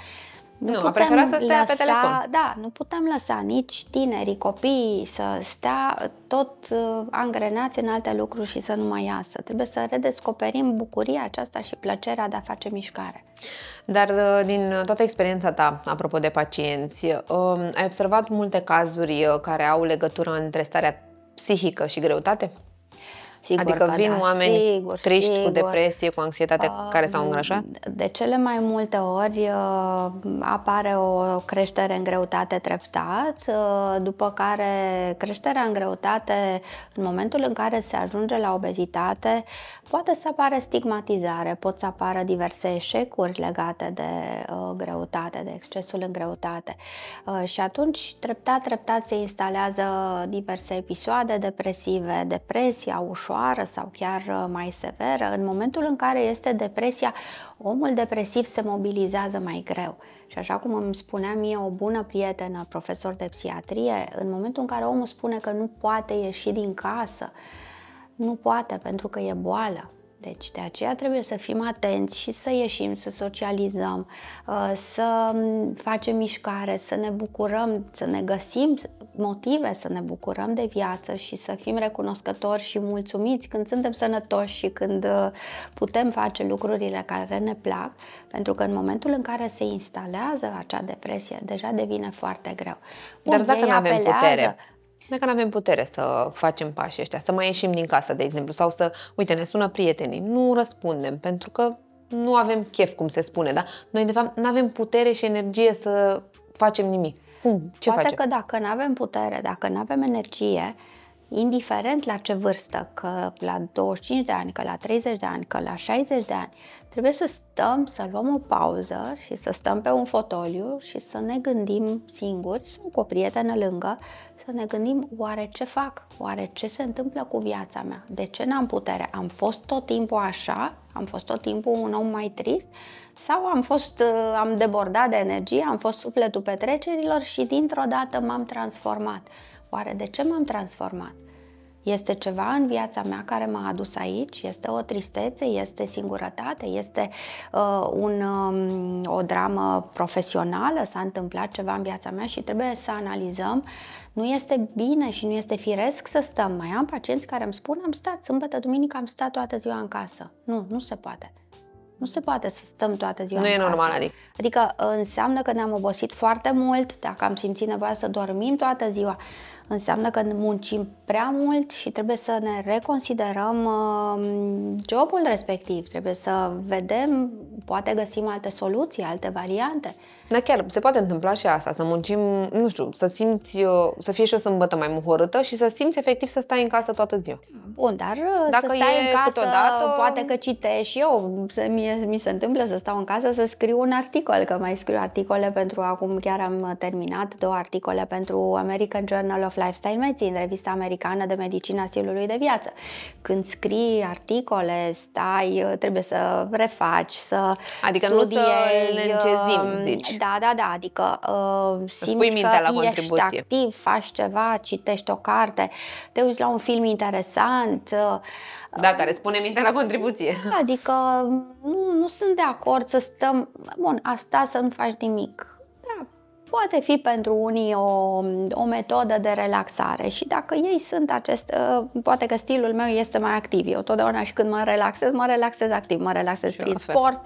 Nu, nu putem a preferat să stea lăsa, pe telefon. Da, nu putem lăsa nici tinerii, copiii să stea tot uh, angrenați în alte lucruri și să nu mai iasă. Trebuie să redescoperim bucuria aceasta și plăcerea de a face mișcare. Dar uh, din toată experiența ta, apropo de pacienți, um, ai observat multe cazuri uh, care au legătură între starea psihică și greutate? Sigur adică vin da, oameni sigur, triști, sigur. cu depresie, cu anxietate uh, care s-au um, îngrașat? De cele mai multe ori uh, apare o creștere în greutate treptat, uh, după care creșterea în greutate, în momentul în care se ajunge la obezitate, poate să apară stigmatizare, pot să apară diverse eșecuri legate de uh, greutate, de excesul în greutate. Uh, și atunci, treptat, treptat se instalează diverse episoade depresive, depresia ușoară, ușoară sau chiar uh, mai severă, în momentul în care este depresia, omul depresiv se mobilizează mai greu. Și așa cum îmi spunea mie o bună prietenă, profesor de psiatrie, în momentul în care omul spune că nu poate ieși din casă, nu poate pentru că e boală, deci de aceea trebuie să fim atenți și să ieșim, să socializăm, uh, să um, facem mișcare, să ne bucurăm, să ne găsim motive să ne bucurăm de viață și să fim recunoscători și mulțumiți când suntem sănătoși și când uh, putem face lucrurile care ne plac, pentru că în momentul în care se instalează acea depresie, deja devine foarte greu. Bun, Dar dacă nu avem apelează, putere, dacă nu avem putere să facem pașii ăștia, să mai ieșim din casă, de exemplu, sau să, uite, ne sună prietenii, nu răspundem, pentru că nu avem chef, cum se spune, da? Noi, de fapt, nu avem putere și energie să facem nimic. Cum? Ce Poate facem? că dacă nu avem putere, dacă nu avem energie, uh, indiferent la ce vârstă, că la 25 de ani, că la 30 de ani, că la 60 de ani, trebuie să stăm, să luăm o pauză și să stăm pe un fotoliu și să ne gândim singuri sau cu o prietenă lângă, să ne gândim oare ce fac, oare ce se întâmplă cu viața mea, de ce n-am putere, am fost tot timpul așa, am fost tot timpul un om mai trist sau am fost, uh, am debordat de energie, am fost sufletul petrecerilor și dintr-o dată m-am transformat. Oare de ce m-am transformat? Este ceva în viața mea care m-a adus aici? Este o tristețe? Este singurătate? Este uh, un, um, o dramă profesională? S-a întâmplat ceva în viața mea și trebuie să analizăm. Nu este bine și nu este firesc să stăm. Mai am pacienți care îmi spun am stat sâmbătă, duminică, am stat toată ziua în casă. Nu, nu se poate. Nu se poate să stăm toată ziua. Nu în e casă. normal, adică. Adică uh, înseamnă că ne-am obosit foarte mult, dacă am simțit nevoia să dormim toată ziua înseamnă că muncim prea mult și trebuie să ne reconsiderăm um, jobul respectiv, trebuie să vedem, poate găsim alte soluții, alte variante. Da, chiar se poate întâmpla și asta, să muncim, nu știu, să simți, uh, să fie și o sâmbătă mai muhorâtă și să simți efectiv să stai în casă toată ziua. Bun, dar uh, Dacă să stai e în casă, câteodată... poate că citești eu, mi, mi se întâmplă să stau în casă să scriu un articol, că mai scriu articole pentru acum chiar am terminat două articole pentru American Journal of Lifestyle Medicine, revista americană de medicină a stilului de viață. Când scrii articole, stai, trebuie să refaci, să Adică studiei, nu să încezim, um, zici. Da, da, da, adică uh, simți pui că la ești activ, faci ceva, citești o carte, te uiți la un film interesant. Uh, da, care spune mintea la contribuție. Adică nu, nu sunt de acord să stăm... Bun, asta să nu faci nimic poate fi pentru unii o, o metodă de relaxare și dacă ei sunt acest, ă, poate că stilul meu este mai activ, eu totdeauna și când mă relaxez, mă relaxez activ, mă relaxez și prin sport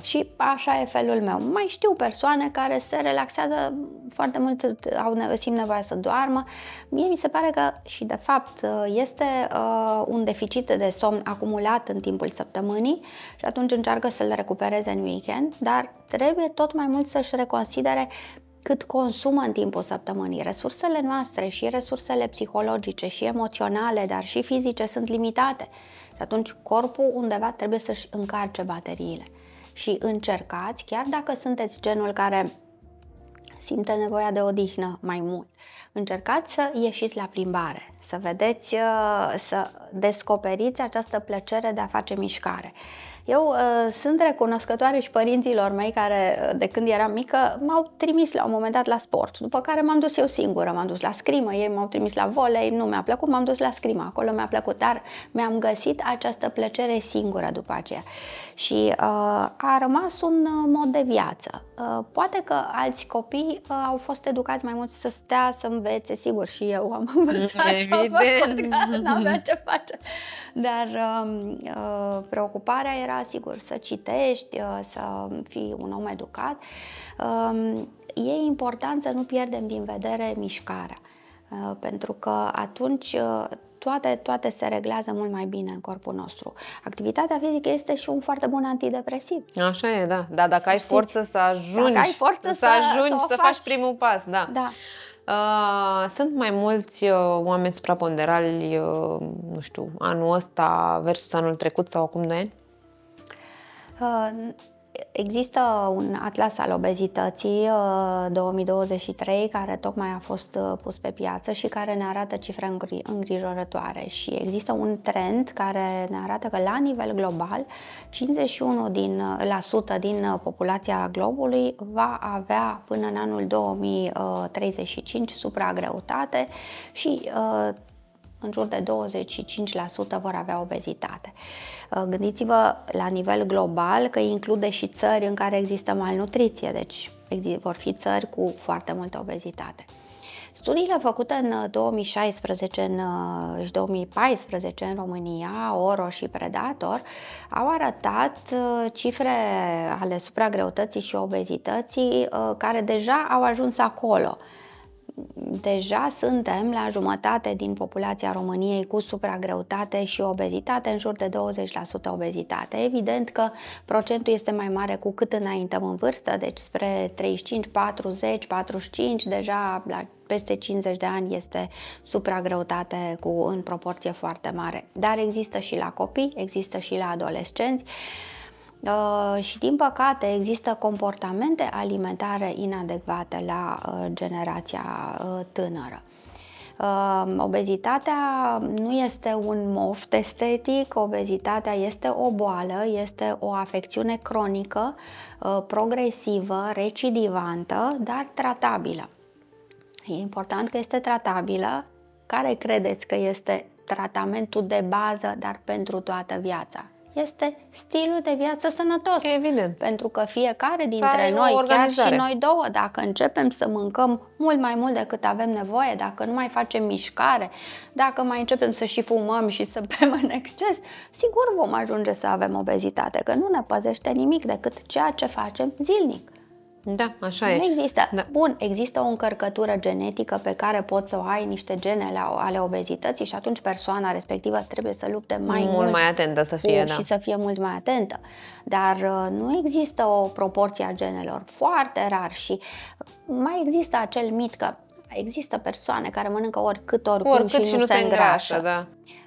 și așa e felul meu. Mai știu persoane care se relaxează foarte mult, au, simt nevoia să doarmă, mie mi se pare că și de fapt ă, este uh, un deficit de somn acumulat în timpul săptămânii și atunci încearcă să-l recupereze în weekend, dar trebuie tot mai mult să-și reconsidere cât consumă în timpul săptămânii. Resursele noastre și resursele psihologice și emoționale, dar și fizice sunt limitate. Și atunci corpul undeva trebuie să-și încarce bateriile. Și încercați, chiar dacă sunteți genul care simte nevoia de odihnă mai mult. Încercați să ieșiți la plimbare, să vedeți, să descoperiți această plăcere de a face mișcare. Eu uh, sunt recunoscătoare și părinților mei care, uh, de când eram mică, m-au trimis la un moment dat la sport, după care m-am dus eu singură, m-am dus la scrimă, ei m-au trimis la volei, nu mi-a plăcut, m-am dus la scrimă, acolo mi-a plăcut, dar mi-am găsit această plăcere singură după aceea și uh, a rămas un uh, mod de viață. Uh, poate că alți copii au fost educați mai mult să stea, să învețe, sigur și eu am învățat și am făcut, că n ce face. Dar um, preocuparea era, sigur, să citești, să fii un om educat. Um, e important să nu pierdem din vedere mișcarea. Uh, pentru că atunci uh, toate, toate se reglează mult mai bine în corpul nostru. Activitatea fizică este și un foarte bun antidepresiv. Așa e, da. Da, dacă ai forță să ajungi, dacă ai forță să, să ajungi, să, să faci. faci primul pas, da. da. Uh, sunt mai mulți uh, oameni supraponderali, uh, nu știu, anul ăsta versus anul trecut sau acum 2 ani? Uh, Există un atlas al obezității 2023 uh, care tocmai a fost uh, pus pe piață și care ne arată cifre îngrijorătoare și există un trend care ne arată că la nivel global 51% din, uh, la sută din populația globului va avea până în anul 2035 supragreutate și în jur de 25% vor avea obezitate. Uh, gândiți-vă la nivel global că include și țări în care există malnutriție, deci vor fi țări cu foarte multă obezitate. Studiile făcute în 2016 uh, uh, și 2014 în România, Oro și Predator, au arătat cifre ale supragreutății și obezității care deja au ajuns acolo deja suntem la jumătate din populația României cu supragreutate și obezitate, în jur de 20% obezitate. Evident că procentul este mai mare cu cât înaintăm în vârstă, deci spre 35, 40, 45, deja la peste 50 de ani este supragreutate cu în proporție foarte mare. Dar există și la copii, există și la adolescenți. Uh, și din păcate există comportamente alimentare inadecvate la uh, generația uh, tânără. Obezitatea nu este un moft estetic, obezitatea este o boală, este o afecțiune cronică, progresivă, recidivantă, dar tratabilă. E important că este tratabilă. Care credeți că este tratamentul de bază, dar pentru toată viața? este stilul de viață sănătos. Evident. Pentru că fiecare dintre noi, chiar și noi două, dacă începem să mâncăm mult mai mult decât avem nevoie, dacă nu mai facem mișcare, dacă mai începem să și fumăm și să bem în exces, sigur vom ajunge să avem obezitate, că nu ne păzește nimic decât ceea ce facem zilnic. Da, așa nu e. Nu există. Da. Bun, există o încărcătură genetică pe care poți să o ai niște gene ale obezității și atunci persoana respectivă trebuie să lupte mai mult, mult mai atentă să fie, da. și să fie mult mai atentă. Dar uh, nu există o proporție a genelor, foarte rar și mai există acel mit că există persoane care mănâncă oricât, oricum oricât și, și nu, nu se îngrașă. îngrașă da.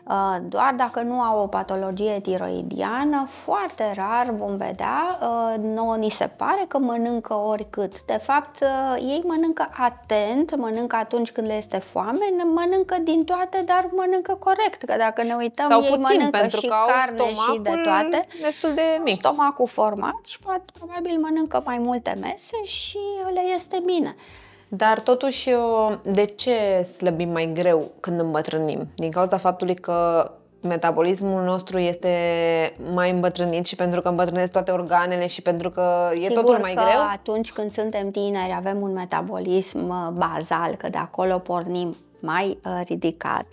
Uh, doar dacă nu au o patologie tiroidiană, foarte rar vom vedea. Uh, nouă ni se pare că mănâncă oricât. De fapt, uh, ei mănâncă atent, mănâncă atunci când le este foame, mănâncă din toate, dar mănâncă corect. Că dacă ne uităm, Sau ei puțin, mănâncă pentru și că carne și de toate. Destul de mic. Stomacul format și poate probabil mănâncă mai multe mese și le este bine. Dar totuși, de ce slăbim mai greu când îmbătrânim? Din cauza faptului că metabolismul nostru este mai îmbătrânit și pentru că îmbătrânesc toate organele și pentru că e Sigur totul mai că greu? atunci când suntem tineri avem un metabolism uh, bazal, că de acolo pornim mai uh, ridicat.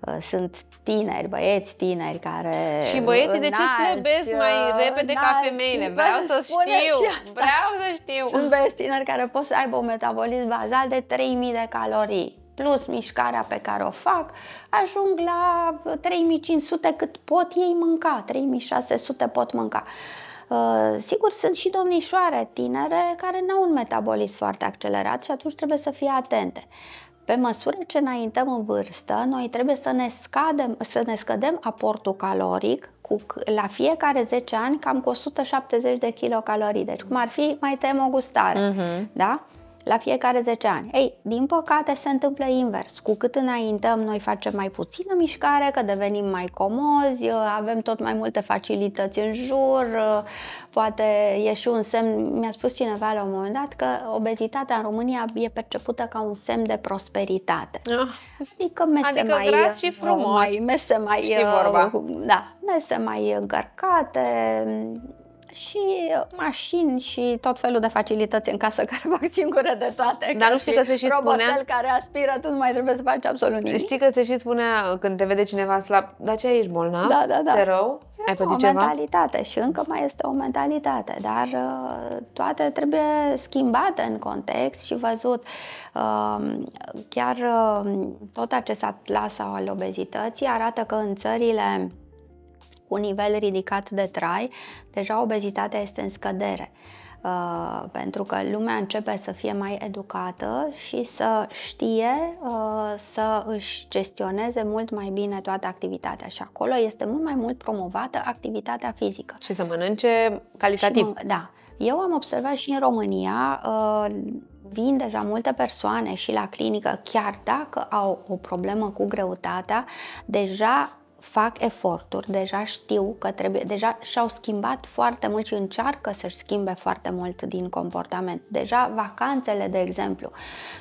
Uh, sunt tineri, băieți tineri care... Și băieții de ce slăbesc mai uh, repede ca femeile? Vreau să știu, vreau să știu. Sunt băieți tineri care pot să aibă un metabolism bazal de 3000 de calorii plus mișcarea pe care o fac, ajung la 3500 cât pot ei mânca, 3600 pot mânca. Uh, sigur, sunt și domnișoare tinere care n-au un metabolism foarte accelerat și atunci trebuie să fie atente. Pe măsură ce înaintăm în vârstă, noi trebuie să ne, scadem, să ne scădem aportul caloric cu, la fiecare 10 ani cam cu 170 de kilocalorii. Deci cum ar fi, mai tăiem o gustare, uh-huh. da? La fiecare 10 ani. Ei, din păcate se întâmplă invers. Cu cât înaintăm, noi facem mai puțină mișcare, că devenim mai comozi, avem tot mai multe facilități în jur, poate e și un semn, mi-a spus cineva la un moment dat că obezitatea în România e percepută ca un semn de prosperitate. Ah. Adică mese adică mai, gras și uh, frumos. Mai, mese mai, Știi uh, vorba. Da, mese mai încărcate, și mașini și tot felul de facilități în casă care fac singură de toate. Dar nu știi că se și spunea... care aspiră, tu nu mai trebuie să faci absolut nimic. Știi că se și spunea uh, când te vede cineva slab, dar ce ești bolnav? Da, da, da. Te rău? E Ai pățit o ceva? mentalitate și încă mai este o mentalitate, dar uh, toate trebuie schimbate în context și văzut. Uh, chiar tot acest atlas al obezității arată că în țările un nivel ridicat de trai, deja obezitatea este în scădere. Uh, pentru că lumea începe să fie mai educată și să știe uh, să își gestioneze mult mai bine toată activitatea și acolo este mult mai mult promovată activitatea fizică. Și să mănânce calitativ. Și, da. Eu am observat și în România, uh, vin deja multe persoane și la clinică, chiar dacă au o problemă cu greutatea, deja fac eforturi, deja știu că trebuie, deja și-au schimbat foarte mult și încearcă să-și schimbe foarte mult din comportament. Deja vacanțele, de exemplu,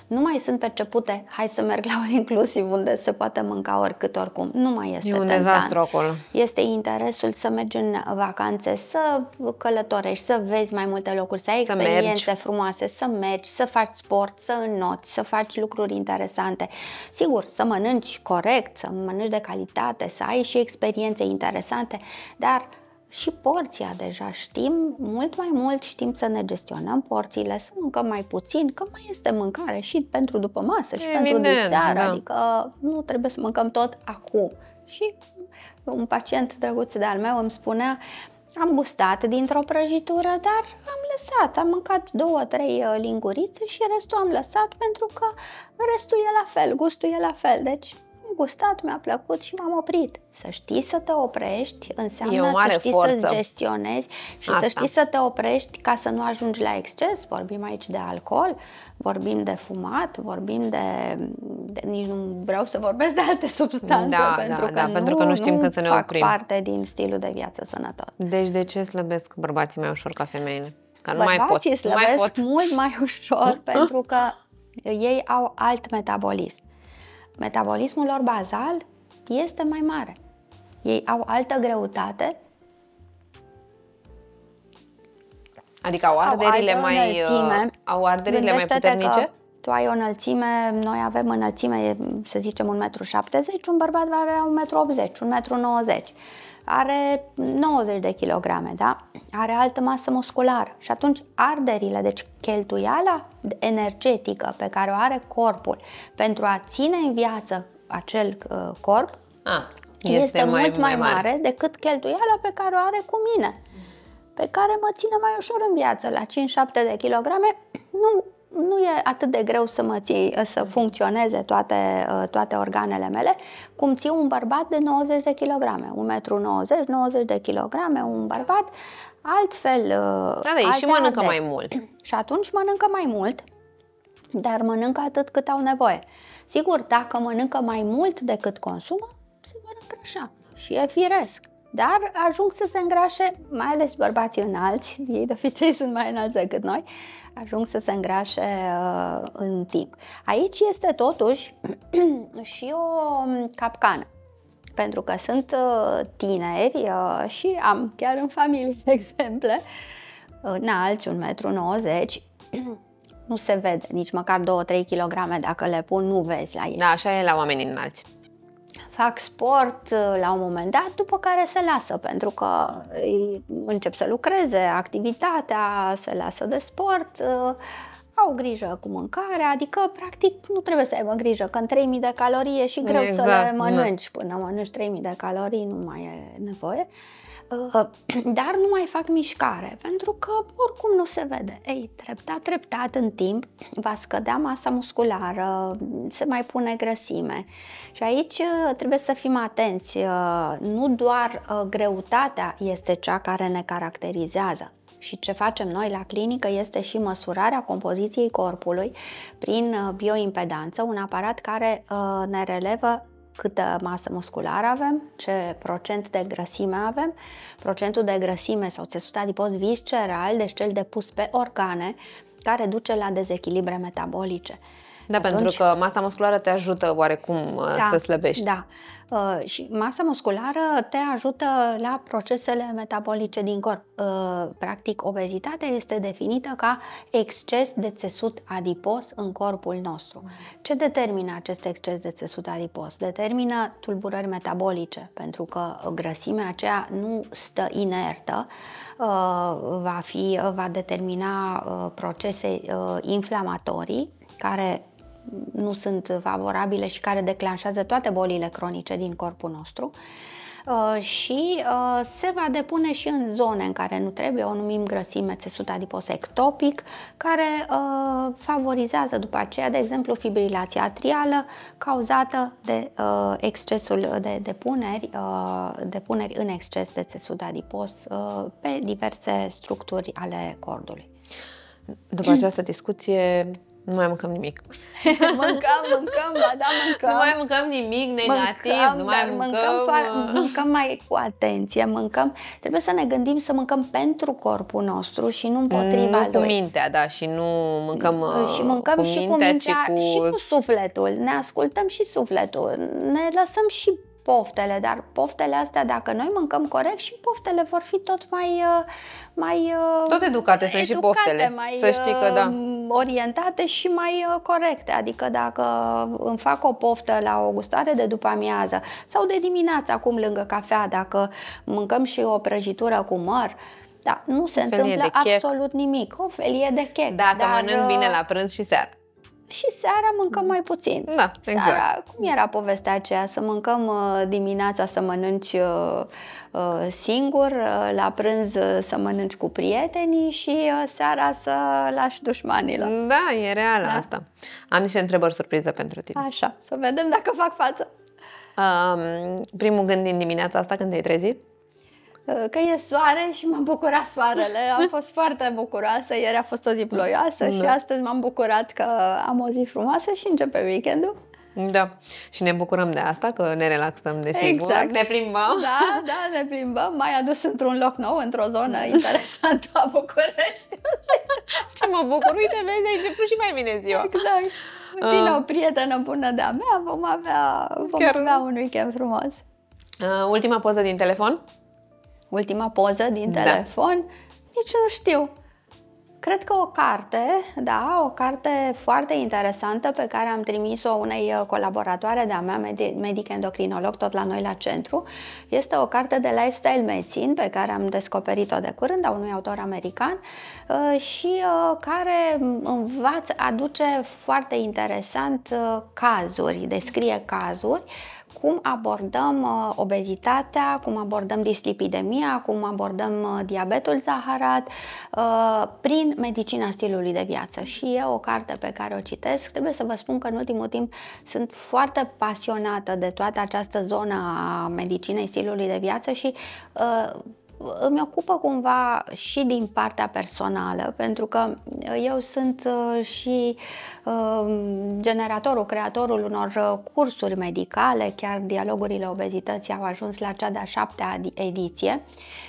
nu mai sunt percepute, hai să merg la un inclusiv unde se poate mânca oricât, oricum. Nu mai este E un dezastru acolo. Este interesul să mergi în vacanțe, să călătorești, să vezi mai multe locuri, să ai experiențe să frumoase, să mergi, să faci sport, să înnoți, să faci lucruri interesante. Sigur, să mănânci corect, să mănânci de calitate, să ai ai și experiențe interesante, dar și porția deja știm, mult mai mult știm să ne gestionăm porțiile, să mâncăm mai puțin, că mai este mâncare și pentru după masă și Eminent, pentru diseară, da. adică nu trebuie să mâncăm tot acum. Și un pacient drăguț de-al meu îmi spunea, am gustat dintr-o prăjitură, dar am lăsat, am mâncat două, trei uh, lingurițe și restul am lăsat pentru că restul e la fel, gustul e la fel, deci am gustat, mi-a plăcut și m-am oprit. Să știi să te oprești înseamnă să știi forță. să gestionezi și Asta. să știi să te oprești ca să nu ajungi la exces. Vorbim aici de alcool, vorbim de fumat, vorbim de, de nici nu vreau să vorbesc de alte substanțe da, pentru, da, că da, nu, pentru că nu știm nu când să ne fac oprim. parte din stilul de viață sănătos. Deci de ce slăbesc bărbații mai ușor ca femeile? Că nu Bărbații mai pot. slăbesc nu mai pot. mult mai ușor pentru că ei au alt metabolism metabolismul lor bazal este mai mare. Ei au altă greutate. Adică au arderile au mai uh, înălțime. au arderile mai puternice? Că tu ai o înălțime, noi avem înălțime, să zicem 1,70 m, un bărbat va avea 1,80 m, 1,90 m are 90 de kilograme, da? Are altă masă musculară și atunci arderile, deci cheltuiala energetică pe care o are corpul pentru a ține în viață acel uh, corp a, ah, este, este mai, mult mai mare, mare decât cheltuiala pe care o are cu mine, pe care mă ține mai ușor în viață. La 5-7 de kilograme nu nu e atât de greu să mă ții, să funcționeze toate, uh, toate organele mele, cum ții un bărbat de 90 de kilograme, 1,90 m, 90 de kilograme, un bărbat, altfel... Uh, da, da, și mănâncă de. mai mult. Și atunci mănâncă mai mult, dar mănâncă atât cât au nevoie. Sigur, dacă mănâncă mai mult decât consumă, se vor încreșa și e firesc dar ajung să se îngrașe, mai ales bărbații înalți, ei de obicei sunt mai înalți decât noi, ajung să se îngrașe uh, în timp. Aici este totuși și o um, capcană, pentru că sunt uh, tineri uh, și am chiar în familie exemple, înalți, 1,90 m, nu se vede nici măcar 2-3 kg dacă le pun, nu vezi la ei. Da, așa e la oamenii înalți fac sport uh, la un moment dat, după care se lasă, pentru că încep să lucreze, activitatea se lasă de sport, uh, au grijă cu mâncarea, adică practic nu trebuie să aibă grijă, că în 3000 de calorii e și greu exact, să le exact, da. mănânci, da. până mănânci 3000 de calorii nu mai e nevoie. Uh, Uh, dar nu mai fac mișcare, pentru că oricum nu se vede. Ei, treptat, treptat, în timp, va scădea masa musculară, se mai pune grăsime. Și aici uh, trebuie să fim atenți. Uh, nu doar greutatea este cea care ne caracterizează, și ce facem noi la clinică este și măsurarea compoziției corpului prin bioimpedanță, un aparat care ne relevă câtă masă musculară avem, ce procent de grăsime avem. Procentul de grăsime sau țesut adipos visceral, deci cel depus pe organe, care duce la dezechilibre metabolice. Da, Atunci, pentru că masa musculară te ajută oarecum da, să slăbești. Da, Ă, și masa musculară te ajută la procesele metabolice din corp. Ă, practic, obezitatea este definită ca exces de țesut adipos în corpul nostru. Ce determină acest exces de țesut adipos? Determină tulburări metabolice, pentru că grăsimea aceea nu stă inertă, ă, va, fi, va determina procese inflamatorii care nu sunt favorabile și care declanșează toate bolile cronice din corpul nostru uh, și uh, se va depune și în zone în care nu trebuie, o numim grăsime țesut adipos ectopic, care uh, favorizează după aceea, de exemplu, fibrilația atrială cauzată de excesul de depuneri, depuneri în exces de țesut adipos pe diverse structuri ale cordului. După această discuție, nu mai mâncăm nimic. mâncăm, mâncăm, ba da, mâncăm. Nu mai mâncăm nimic negativ, mâncăm, nu mai mâncăm. Mâncăm, far, mâncăm mai cu atenție, mâncăm. Trebuie să ne gândim să mâncăm pentru corpul nostru și nu împotriva mm, nu lui. cu mintea, da, și nu mâncăm mm, Și uh, mâncăm cu mintea, și cu mintea, și cu... și cu sufletul. Ne ascultăm și sufletul. Ne lăsăm și poftele, dar poftele astea, dacă noi mâncăm corect și poftele vor fi tot mai... Uh, mai uh, tot educate, educate și poftele, mai, să știi că da. Uh, orientate și mai corecte. Adică dacă îmi fac o poftă la o gustare de după amiază sau de dimineață acum lângă cafea, dacă mâncăm și o prăjitură cu măr, da, nu se întâmplă absolut nimic. O felie de chec. Dacă dar, mănânc bine la prânz și seara și seara mâncăm mm. mai puțin. Da, exact. Seara, cum era povestea aceea? Să mâncăm uh, dimineața, să mănânci uh, uh, singur, la prânz să mănânci cu prietenii și seara să lași dușmanilor. Da, e reală da. asta. Am niște întrebări surpriză pentru tine. Așa, să vedem dacă fac față. Um, primul gând din dimineața asta când te-ai trezit? Uh, că e soare și m am bucurat soarele. Am fost foarte bucuroasă, ieri a fost o zi ploioasă da. și astăzi m-am bucurat că am o zi frumoasă și începe weekendul. Da, și ne bucurăm de asta, că ne relaxăm de sigur, exact. ne plimbăm. Da, da, ne plimbăm. Mai adus într-un loc nou, într-o zonă interesantă a București. Ce mă bucur, uite, vezi, ai început și mai bine ziua. Exact. Ah. Vine uh, o prietenă bună de-a mea, vom avea, vom Chiar avea un weekend frumos. Uh, ultima poză din telefon? ultima poză din da. telefon, nici nu știu. Cred că o carte, da, o carte foarte interesantă pe care am trimis-o unei uh, colaboratoare de-a mea, medic endocrinolog, tot la noi la centru, este o carte de lifestyle medicine pe care am descoperit-o de curând a unui autor american uh, și uh, care învață, aduce foarte interesant cazuri, descrie cazuri cum abordăm uh, obezitatea, cum abordăm dislipidemia, cum abordăm uh, diabetul zaharat uh, prin medicina stilului de viață. Și e o carte pe care o citesc. Trebuie să vă spun că în ultimul timp sunt foarte pasionată de toată această zonă a medicinei stilului de viață și îmi ocupă cumva și din partea personală, pentru că eu sunt și uh, Ehm, generatorul, creatorul unor uh, cursuri medicale, chiar dialogurile obezității au ajuns la cea de-a șaptea ediție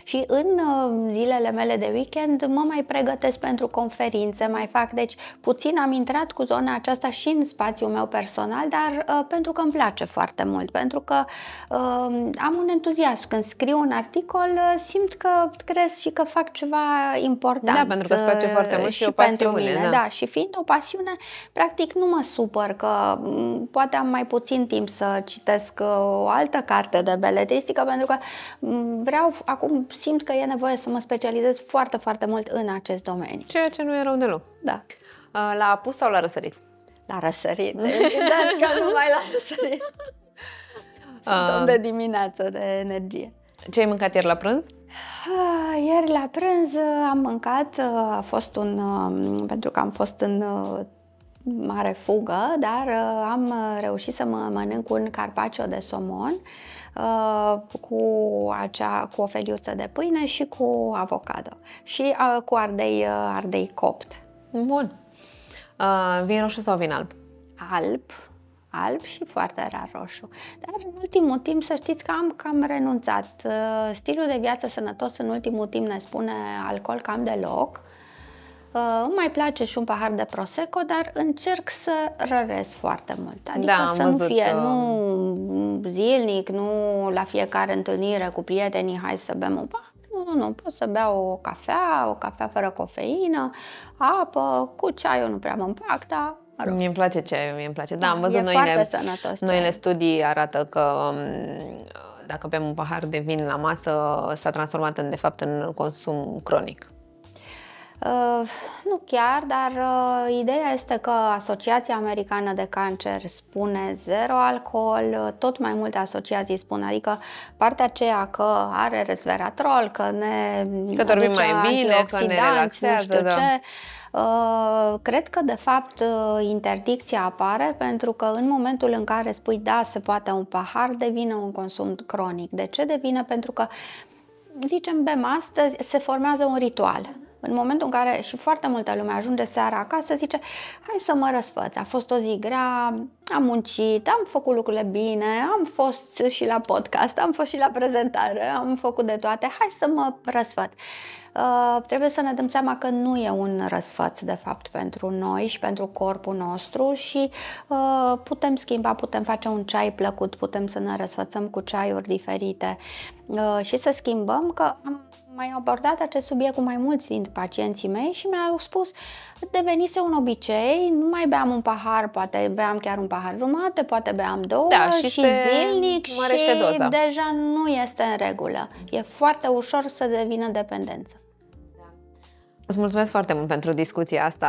și în uh, zilele mele de weekend mă mai pregătesc pentru conferințe, mai fac, deci puțin am intrat cu zona aceasta și în spațiul meu personal, dar uh, pentru că îmi place foarte mult, pentru că ehm, am un entuziasm. Când scriu un articol, simt că cresc și că fac ceva important. Da, pentru că îți place foarte mult și, și o pasiune, pentru mine. Da. da, și fiind o pasiune, practic nu mă supăr că mm, poate am mai puțin timp să citesc uh, o altă carte de beletristică pentru că mm, vreau, acum simt că e nevoie să mă specializez foarte, foarte mult în acest domeniu. Ceea ce nu e rău deloc. Da. Uh, la apus sau la răsărit? La răsărit, evident că nu mai la răsărit. Sunt uh. de dimineață, de energie. Ce ai mâncat ieri la prânz? Ah, ieri la prânz am mâncat, a fost un, pentru că am fost în mare fugă, dar uh, am uh, reușit să mă mănânc un carpaccio de somon uh, cu, acea, cu o feliuță de pâine și cu avocado și uh, cu ardei, uh, ardei copt. Bun. Uh, vin roșu sau vin alb? Alb alb și foarte rar roșu. Dar în ultimul timp să știți că am cam renunțat. Uh, stilul de viață sănătos în ultimul timp ne spune alcool cam deloc Uh, îmi mai place și un pahar de prosecco, dar încerc să răresc foarte mult. Adică da, să nu fie nu uh, zilnic, nu la fiecare întâlnire cu prietenii, hai să bem un pahar. Nu, nu, nu, pot să beau o cafea, o cafea fără cofeină, apă, cu ceaiul nu prea mă împac, dar Mă rog. mi îmi place ce mi îmi place. Da, am da, văzut noile, sănătos, noile studii arată că um, dacă bem un pahar de vin la masă, s-a transformat în, de fapt în consum cronic. Uh, nu chiar, dar uh, ideea este că Asociația Americană de Cancer spune zero alcool, uh, tot mai multe asociații spun, adică partea aceea că are resveratrol, că ne că dormim mai bine, că ne relaxează, nu știu da. ce. Uh, cred că, de fapt, uh, interdicția apare pentru că în momentul în care spui da, se poate un pahar, devine un consum cronic. De ce devine? Pentru că zicem, bem astăzi, se formează un ritual. În momentul în care și foarte multă lume ajunge seara acasă, zice, hai să mă răsfăț, a fost o zi grea, am muncit, am făcut lucrurile bine, am fost și la podcast, am fost și la prezentare, am făcut de toate, hai să mă răsfăț. Uh, trebuie să ne dăm seama că nu e un răsfăț de fapt pentru noi și pentru corpul nostru și uh, putem schimba, putem face un ceai plăcut, putem să ne răsfățăm cu ceaiuri diferite uh, și să schimbăm că am mai abordat acest subiect cu mai mulți din pacienții mei și mi-au spus devenise un obicei, nu mai beam un pahar, poate beam chiar un pahar jumate, poate beam două da, și, și zilnic și doza. deja nu este în regulă. E foarte ușor să devină dependență. Îți mulțumesc foarte mult pentru discuția asta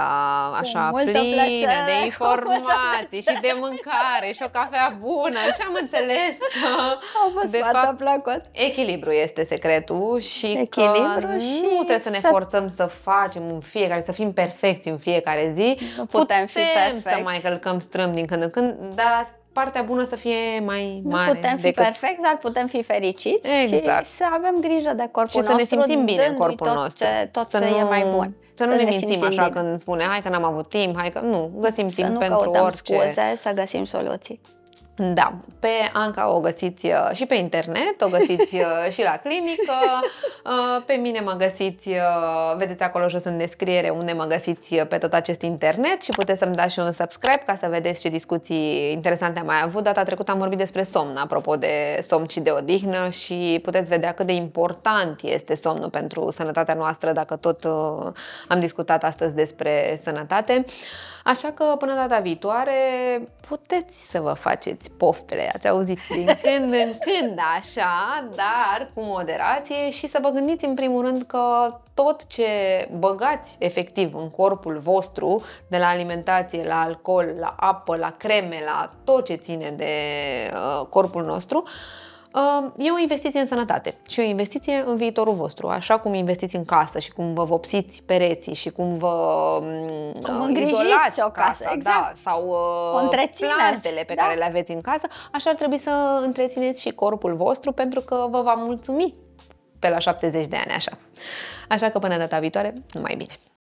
așa plină de informații și de mâncare și o cafea bună și am înțeles că de fapt, plăcut. echilibru este secretul și echilibru că și nu trebuie să ne să... forțăm să facem în fiecare, să fim perfecți în fiecare zi. putem, putem fi perfect. să mai călcăm strâm din când în când, dar partea bună să fie mai mare. Nu putem fi decât... perfect, dar putem fi fericiți exact. și să avem grijă de corpul nostru. Și să ne simțim bine în corpul tot nostru. Ce, tot să ce nu... e mai bun. Să nu să ne, ne mințim așa bine. când spune, hai că n-am avut timp, hai că nu, găsim să timp nu pentru orice. Să nu căutăm scuze, să găsim soluții. Da, pe Anca o găsiți uh, și pe internet, o găsiți uh, și la clinică, uh, pe mine mă găsiți, vedeți acolo jos în descriere unde mă găsiți pe tot acest internet și puteți să-mi dați și un subscribe ca să vedeți ce discuții interesante am mai avut. Data trecută am vorbit despre somn, apropo de somn și de odihnă și puteți vedea cât de important este somnul pentru sănătatea noastră dacă tot am discutat astăzi despre sănătate. Așa că până data viitoare puteți să vă faceți poftele, ați auzit din când în când așa, dar cu moderație și să vă gândiți în primul rând că tot ce băgați efectiv în corpul vostru, de la alimentație, la alcool, la apă, la creme, la tot ce ține de uh, corpul nostru, uh, e o investiție în sănătate și o investiție în viitorul vostru. Așa cum investiți în casă și cum vă vopsiți pereții și cum vă mm, cum uh, îngrijiți o casă, casa, da, exact. da, sau uh, plantele pe da? care le aveți în casă, așa ar trebui să întrețineți și corpul vostru pentru că vă va mulțumi pe la 70 de ani așa. Așa că până data viitoare, numai bine!